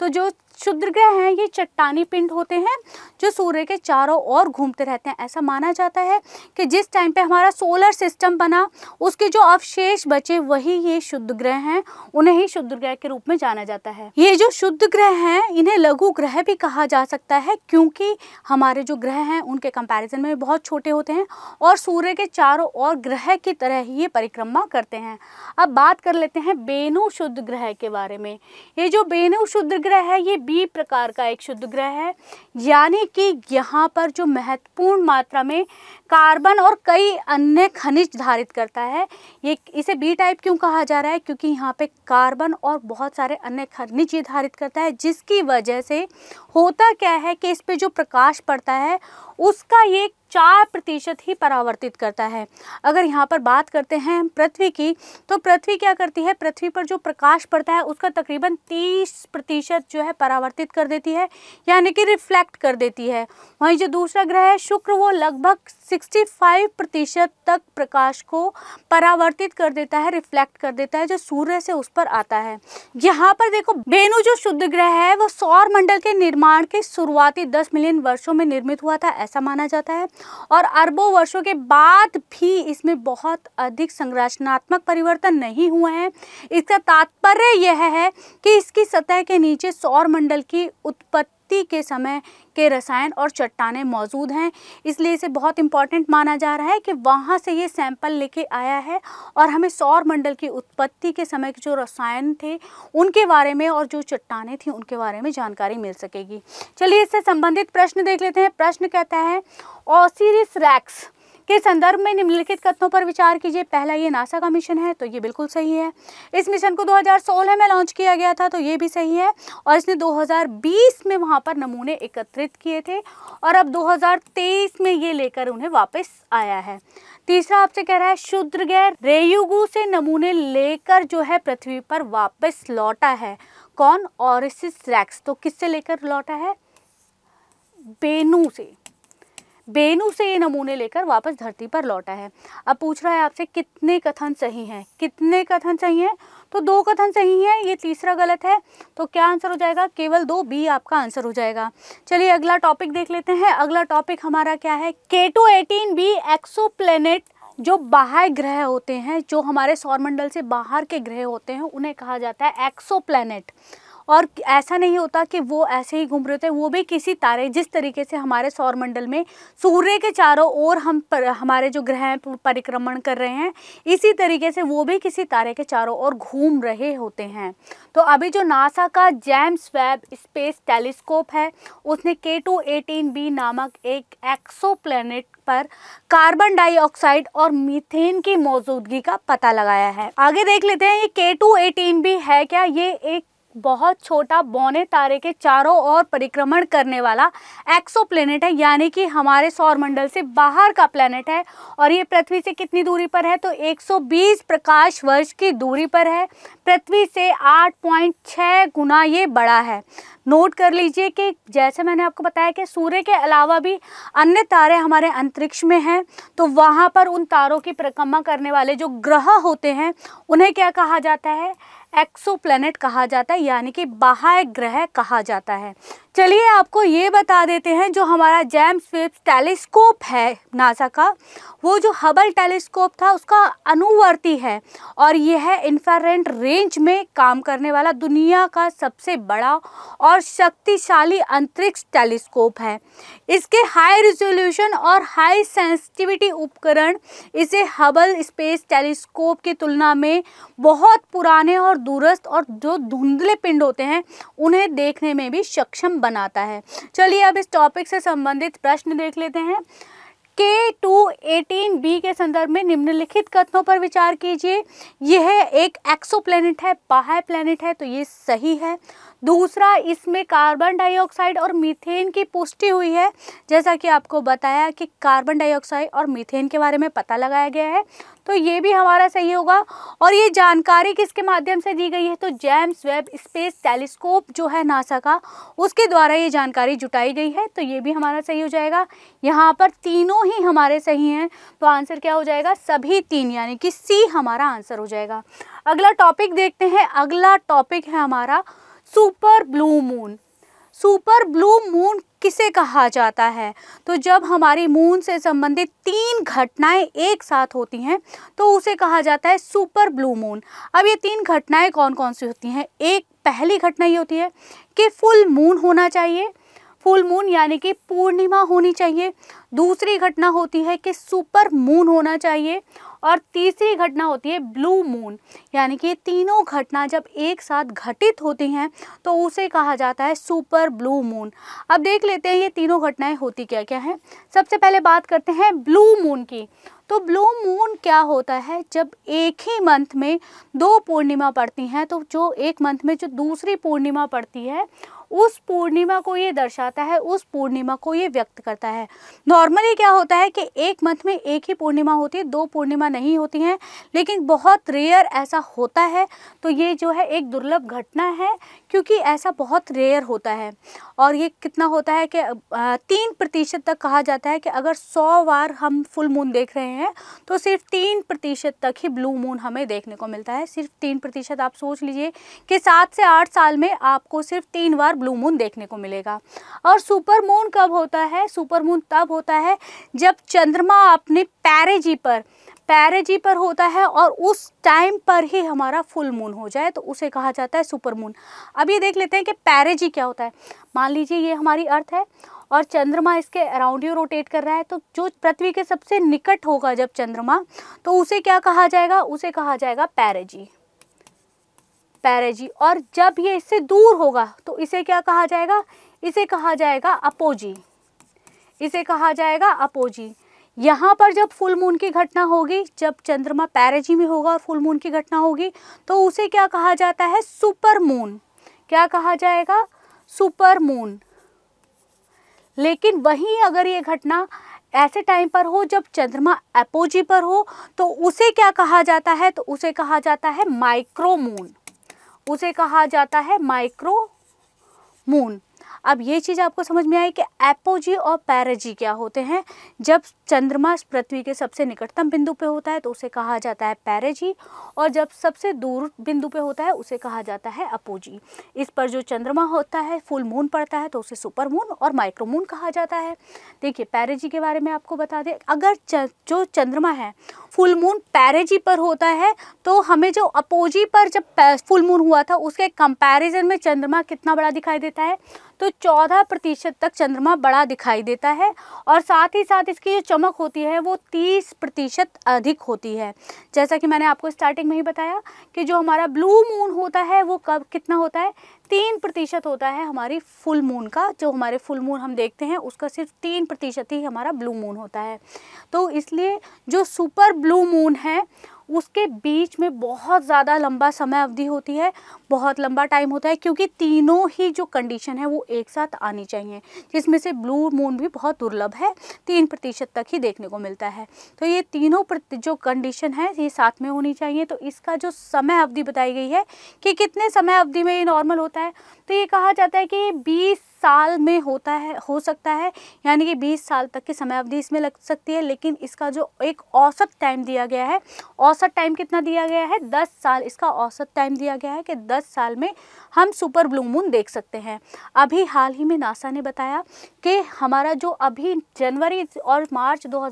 तो जो क्षुद्र ग्रह हैं ये चट्टानी पिंड होते हैं जो सूर्य के चारों ओर घूमते रहते हैं ऐसा माना जाता है कि जिस टाइम पे हमारा सोलर सिस्टम बना उसके जो अवशेष बचे वही ये शुद्ध ग्रह हैं उन्हें ही शुद्ध ग्रह के रूप में जाना जाता है ये जो शुद्ध ग्रह हैं इन्हें लघु ग्रह भी कहा जा सकता है क्योंकि हमारे जो ग्रह हैं उनके कंपेरिजन में बहुत छोटे होते हैं और सूर्य के चारों ओर ग्रह की तरह ही ये परिक्रमा करते हैं अब बात कर लेते हैं बेनु शुद्ध ग्रह के बारे में ये जो बेनु शुद्ध ग्रह है ये बी प्रकार का एक शुद्ध ग्रह है यानी कि यहाँ पर जो महत्वपूर्ण मात्रा में कार्बन और कई अन्य खनिज धारित करता है ये इसे बी टाइप क्यों कहा जा रहा है क्योंकि यहाँ पे कार्बन और बहुत सारे अन्य खनिज ये धारित करता है जिसकी वजह से होता क्या है कि इस पर जो प्रकाश पड़ता है उसका ये चार प्रतिशत ही परावर्तित करता है अगर यहाँ पर बात करते हैं पृथ्वी की तो पृथ्वी क्या करती है पृथ्वी पर जो प्रकाश पड़ता है उसका तकरीबन तीस प्रतिशत जो है परावर्तित कर देती है यानी कि रिफ्लेक्ट कर देती है वहीं जो दूसरा ग्रह है शुक्र वो लगभग सिक्सटी फाइव प्रतिशत तक प्रकाश को परावर्तित कर देता है रिफ्लेक्ट कर देता है जो सूर्य से उस पर आता है यहाँ पर देखो बेनु जो शुद्ध ग्रह है वो सौर मंडल के निर्माण के शुरुआती दस मिलियन वर्षों में निर्मित हुआ था ऐसा माना जाता है और अरबों वर्षों के बाद भी इसमें बहुत अधिक संरचनात्मक परिवर्तन नहीं हुआ है इसका तात्पर्य यह है कि इसकी सतह के नीचे सौर मंडल की उत्पत्ति मिट्टी के समय के रसायन और चट्टाने मौजूद हैं इसलिए इसे बहुत इम्पॉर्टेंट माना जा रहा है कि वहाँ से ये सैंपल लेके आया है और हमें सौर मंडल की उत्पत्ति के समय के जो रसायन थे उनके बारे में और जो चट्टाने थी उनके बारे में जानकारी मिल सकेगी चलिए इससे संबंधित प्रश्न देख लेते हैं प्रश्न कहता है ओसिरिस रैक्स के संदर्भ में निम्नलिखित कथनों पर विचार कीजिए पहला ये नासा का मिशन है तो ये बिल्कुल सही है इस मिशन को 2016 में लॉन्च किया गया था तो ये भी सही है और इसने 2020 में वहाँ पर नमूने एकत्रित किए थे और अब 2023 में ये लेकर उन्हें वापस आया है तीसरा आपसे कह रहा है शुद्र गैर रेयुगु से नमूने लेकर जो है पृथ्वी पर वापस लौटा है कौन और रैक्स तो किससे लेकर लौटा है बेनू से बेनू से ये नमूने लेकर वापस धरती पर लौटा है अब पूछ रहा है आपसे कितने कथन सही हैं कितने कथन सही हैं तो दो कथन सही हैं ये तीसरा गलत है तो क्या आंसर हो जाएगा केवल दो बी आपका आंसर हो जाएगा चलिए अगला टॉपिक देख लेते हैं अगला टॉपिक हमारा क्या है K two eighteen B exoplanet जो बाह्य ग्रह होते हैं जो हमारे सौरमंडल से बाहर के ग्रह होते हैं उन्हें कहा जाता है एक्सो प्लेनेट और ऐसा नहीं होता कि वो ऐसे ही घूम रहे होते हैं वो भी किसी तारे जिस तरीके से हमारे सौरमंडल में सूर्य के चारों ओर हम पर, हमारे जो ग्रह परिक्रमण कर रहे हैं इसी तरीके से वो भी किसी तारे के चारों ओर घूम रहे होते हैं तो अभी जो नासा का जैम्स वेब स्पेस टेलीस्कोप है उसने के टू एटीन बी नामक एक एक्सो प्लेनेट पर कार्बन डाइऑक्साइड और मीथेन की मौजूदगी का पता लगाया है आगे देख लेते हैं ये के टू एटीन बी है क्या ये एक बहुत छोटा बौने तारे के चारों ओर परिक्रमण करने वाला एक्सो प्लेनेट है यानी कि हमारे सौरमंडल से बाहर का प्लेनेट है और ये पृथ्वी से कितनी दूरी पर है तो 120 प्रकाश वर्ष की दूरी पर है पृथ्वी से 8.6 गुना ये बड़ा है नोट कर लीजिए कि जैसे मैंने आपको बताया कि सूर्य के अलावा भी अन्य तारे हमारे अंतरिक्ष में हैं तो वहाँ पर उन तारों की परिक्रमा करने वाले जो ग्रह होते हैं उन्हें क्या कहा जाता है एक्सोप्लैनेट कहा जाता है यानी कि बाह्य ग्रह कहा जाता है चलिए आपको ये बता देते हैं जो हमारा जैम वेब टेलीस्कोप है नासा का वो जो हबल टेलीस्कोप था उसका अनुवर्ती है और यह है इन्फ्रारेंट रेंज में काम करने वाला दुनिया का सबसे बड़ा और शक्तिशाली अंतरिक्ष टेलीस्कोप है इसके हाई रिजोल्यूशन और हाई सेंसिटिविटी उपकरण इसे हबल स्पेस टेलीस्कोप की तुलना में बहुत पुराने और दूरस्थ और जो धुंधले पिंड होते हैं उन्हें देखने में भी सक्षम बनाता है चलिए अब इस टॉपिक से संबंधित प्रश्न देख लेते हैं के टू एटीन बी के संदर्भ में निम्नलिखित कथनों पर विचार कीजिए यह एक एक्सो प्लैनेट है बाह्य प्लैनेट है तो ये सही है दूसरा इसमें कार्बन डाइऑक्साइड और मीथेन की पुष्टि हुई है जैसा कि आपको बताया कि कार्बन डाइऑक्साइड और मीथेन के बारे में पता लगाया गया है तो ये भी हमारा सही होगा और ये जानकारी किसके माध्यम से दी गई है तो जेम्स वेब स्पेस टेलीस्कोप जो है नासा का उसके द्वारा ये जानकारी जुटाई गई है तो ये भी हमारा सही हो जाएगा यहाँ पर तीनों ही हमारे सही हैं तो आंसर क्या हो जाएगा सभी तीन यानी कि सी हमारा आंसर हो जाएगा अगला टॉपिक देखते हैं अगला टॉपिक है हमारा super blue moon super blue moon किसे कहा जाता है तो जब हमारी मून से संबंधित तीन घटनाएं एक साथ होती हैं तो उसे कहा जाता है सुपर ब्लू मून अब ये तीन घटनाएं कौन कौन सी होती हैं एक पहली घटना ये होती है कि फुल मून होना चाहिए फुल मून यानी कि पूर्णिमा होनी चाहिए दूसरी घटना होती है कि सुपर मून होना चाहिए और तीसरी घटना होती है ब्लू मून यानी कि तीनों घटना जब एक साथ घटित होती हैं तो उसे कहा जाता है सुपर ब्लू मून अब देख लेते हैं ये तीनों घटनाएं होती क्या क्या हैं सबसे पहले बात करते हैं ब्लू मून की तो ब्लू मून क्या होता है जब एक ही मंथ में दो पूर्णिमा पड़ती हैं तो जो एक मंथ में जो दूसरी पूर्णिमा पड़ती है उस पूर्णिमा को ये दर्शाता है उस पूर्णिमा को ये व्यक्त करता है नॉर्मली क्या होता है कि एक मंथ में एक ही पूर्णिमा होती है दो पूर्णिमा नहीं होती हैं लेकिन बहुत रेयर ऐसा होता है तो ये जो है एक दुर्लभ घटना है क्योंकि ऐसा बहुत रेयर होता है और ये कितना होता है कि तीन प्रतिशत तक कहा जाता है कि अगर सौ बार हम फुल मून देख रहे हैं तो सिर्फ तीन प्रतिशत तक ही ब्लू मून हमें देखने को मिलता है सिर्फ तीन प्रतिशत आप सोच लीजिए कि सात से आठ साल में आपको सिर्फ तीन बार ब्लू मून देखने को मिलेगा और सुपर मून कब होता है सुपर मून तब होता है जब चंद्रमा अपने पैरेजी पर पैरेजी पर होता है और उस टाइम पर ही हमारा फुल मून हो जाए तो उसे कहा जाता है सुपर मून अब ये देख लेते हैं कि पैरेजी क्या होता है मान लीजिए ये हमारी अर्थ है और चंद्रमा इसके अराउंड यू रोटेट कर रहा है तो जो पृथ्वी के सबसे निकट होगा जब चंद्रमा तो उसे क्या कहा जाएगा उसे कहा जाएगा पैरेजी पैरेजी और जब ये इससे दूर होगा तो इसे क्या कहा जाएगा इसे कहा जाएगा अपोजी इसे कहा जाएगा अपोजी यहाँ पर जब फुल मून की घटना होगी जब चंद्रमा पैरेजी में होगा और फुल मून की घटना होगी तो उसे क्या कहा जाता है सुपर मून क्या कहा जाएगा सुपर मून लेकिन वहीं अगर ये घटना ऐसे टाइम पर हो जब चंद्रमा एपोजी पर हो तो उसे क्या कहा जाता है तो उसे कहा जाता है माइक्रो मून उसे कहा जाता है माइक्रो मून अब ये चीज़ आपको समझ में आई कि एपोजी और पैराजी क्या होते हैं जब चंद्रमा पृथ्वी के सबसे निकटतम बिंदु पे होता है तो उसे कहा जाता है पैराजी और जब सबसे दूर बिंदु पे होता है उसे कहा जाता है अपोजी इस पर जो चंद्रमा होता है फुल मून पड़ता है तो उसे सुपर मून और माइक्रो मून कहा जाता है देखिए पैराजी के बारे में आपको बता दें अगर च, जो चंद्रमा है फुल मून पैरेजी पर होता है तो हमें जो अपोजी पर जब फुल मून हुआ था उसके कंपैरिजन में चंद्रमा कितना बड़ा दिखाई देता है तो 14 प्रतिशत तक चंद्रमा बड़ा दिखाई देता है और साथ ही साथ इसकी जो चमक होती है वो 30 प्रतिशत अधिक होती है जैसा कि मैंने आपको स्टार्टिंग में ही बताया कि जो हमारा ब्लू मून होता है वो कब कितना होता है तीन प्रतिशत होता है हमारी फुल मून का जो हमारे फुल मून हम देखते हैं उसका सिर्फ तीन प्रतिशत ही हमारा ब्लू मून होता है तो इसलिए जो सुपर ब्लू मून है उसके बीच में बहुत ज़्यादा लंबा समय अवधि होती है बहुत लंबा टाइम होता है क्योंकि तीनों ही जो कंडीशन है वो एक साथ आनी चाहिए जिसमें से ब्लू मून भी बहुत दुर्लभ है तीन प्रतिशत तक ही देखने को मिलता है तो ये तीनों जो कंडीशन है ये साथ में होनी चाहिए तो इसका जो समय अवधि बताई गई है कि कितने समय अवधि में ये नॉर्मल होता है तो ये कहा जाता है कि बीस साल में होता है हो सकता है यानी कि 20 साल तक की अवधि इसमें लग सकती है लेकिन इसका जो एक औसत टाइम दिया गया है औसत टाइम कितना दिया गया है 10 साल इसका औसत टाइम दिया गया है कि 10 साल में हम सुपर ब्लू मून देख सकते हैं अभी हाल ही में नासा ने बताया कि हमारा जो अभी जनवरी और मार्च दो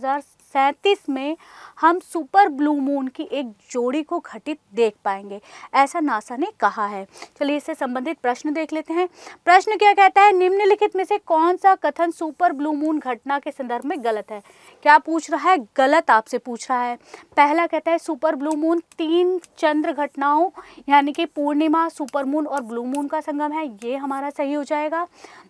1937 में हम सुपर ब्लू मून की एक जोड़ी को घटित देख पाएंगे ऐसा नासा ने कहा है चलिए इससे संबंधित प्रश्न देख लेते हैं प्रश्न क्या कहता है निम्नलिखित में से कौन सा कथन सुपर ब्लू मून घटना के संदर्भ में गलत है क्या पूछ रहा है गलत आपसे पूछ रहा है पहला कहता है सुपर ब्लू मून तीन चंद्र घटनाओं यानी कि पूर्णिमा सुपर मून और ब्लू मून का संगम है ये हमारा सही हो जाएगा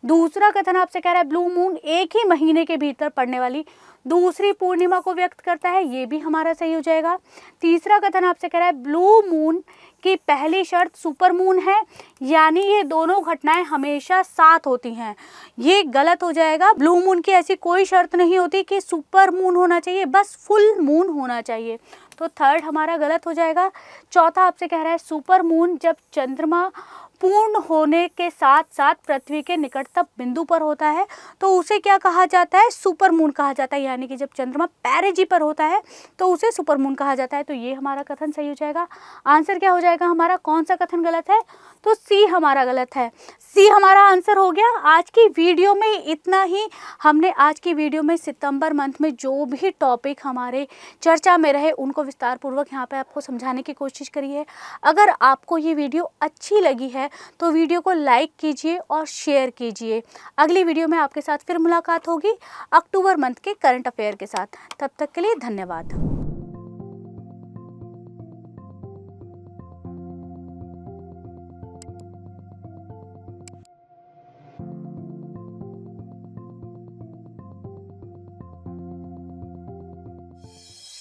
दूसरा कथन आपसे कह रहा है ब्लू मून एक ही महीने के भीतर पड़ने वाली दूसरी पूर्णिमा को व्यक्त करता है ये भी हमारा सही हो जाएगा तीसरा कथन आपसे कह रहा है ब्लू मून की पहली शर्त सुपर मून है यानी ये दोनों घटनाएं हमेशा साथ होती हैं ये गलत हो जाएगा ब्लू मून की ऐसी कोई शर्त नहीं होती कि सुपर मून होना चाहिए बस फुल मून होना चाहिए तो थर्ड हमारा गलत हो जाएगा चौथा आपसे कह रहा है सुपर मून जब चंद्रमा पूर्ण होने के साथ साथ पृथ्वी के निकटतम बिंदु पर होता है तो उसे क्या कहा जाता है सुपर मून कहा जाता है यानी कि जब चंद्रमा पैरेजी पर होता है तो उसे सुपर मून कहा जाता है तो ये हमारा कथन सही हो जाएगा आंसर क्या हो जाएगा हमारा कौन सा कथन गलत है तो सी हमारा गलत है सी हमारा आंसर हो गया आज की वीडियो में इतना ही हमने आज की वीडियो में सितंबर मंथ में जो भी टॉपिक हमारे चर्चा में रहे उनको विस्तार पूर्वक यहाँ पे आपको समझाने की कोशिश करी है अगर आपको ये वीडियो अच्छी लगी है तो वीडियो को लाइक कीजिए और शेयर कीजिए अगली वीडियो में आपके साथ फिर मुलाकात होगी अक्टूबर मंथ के करंट अफेयर के साथ तब तक के लिए धन्यवाद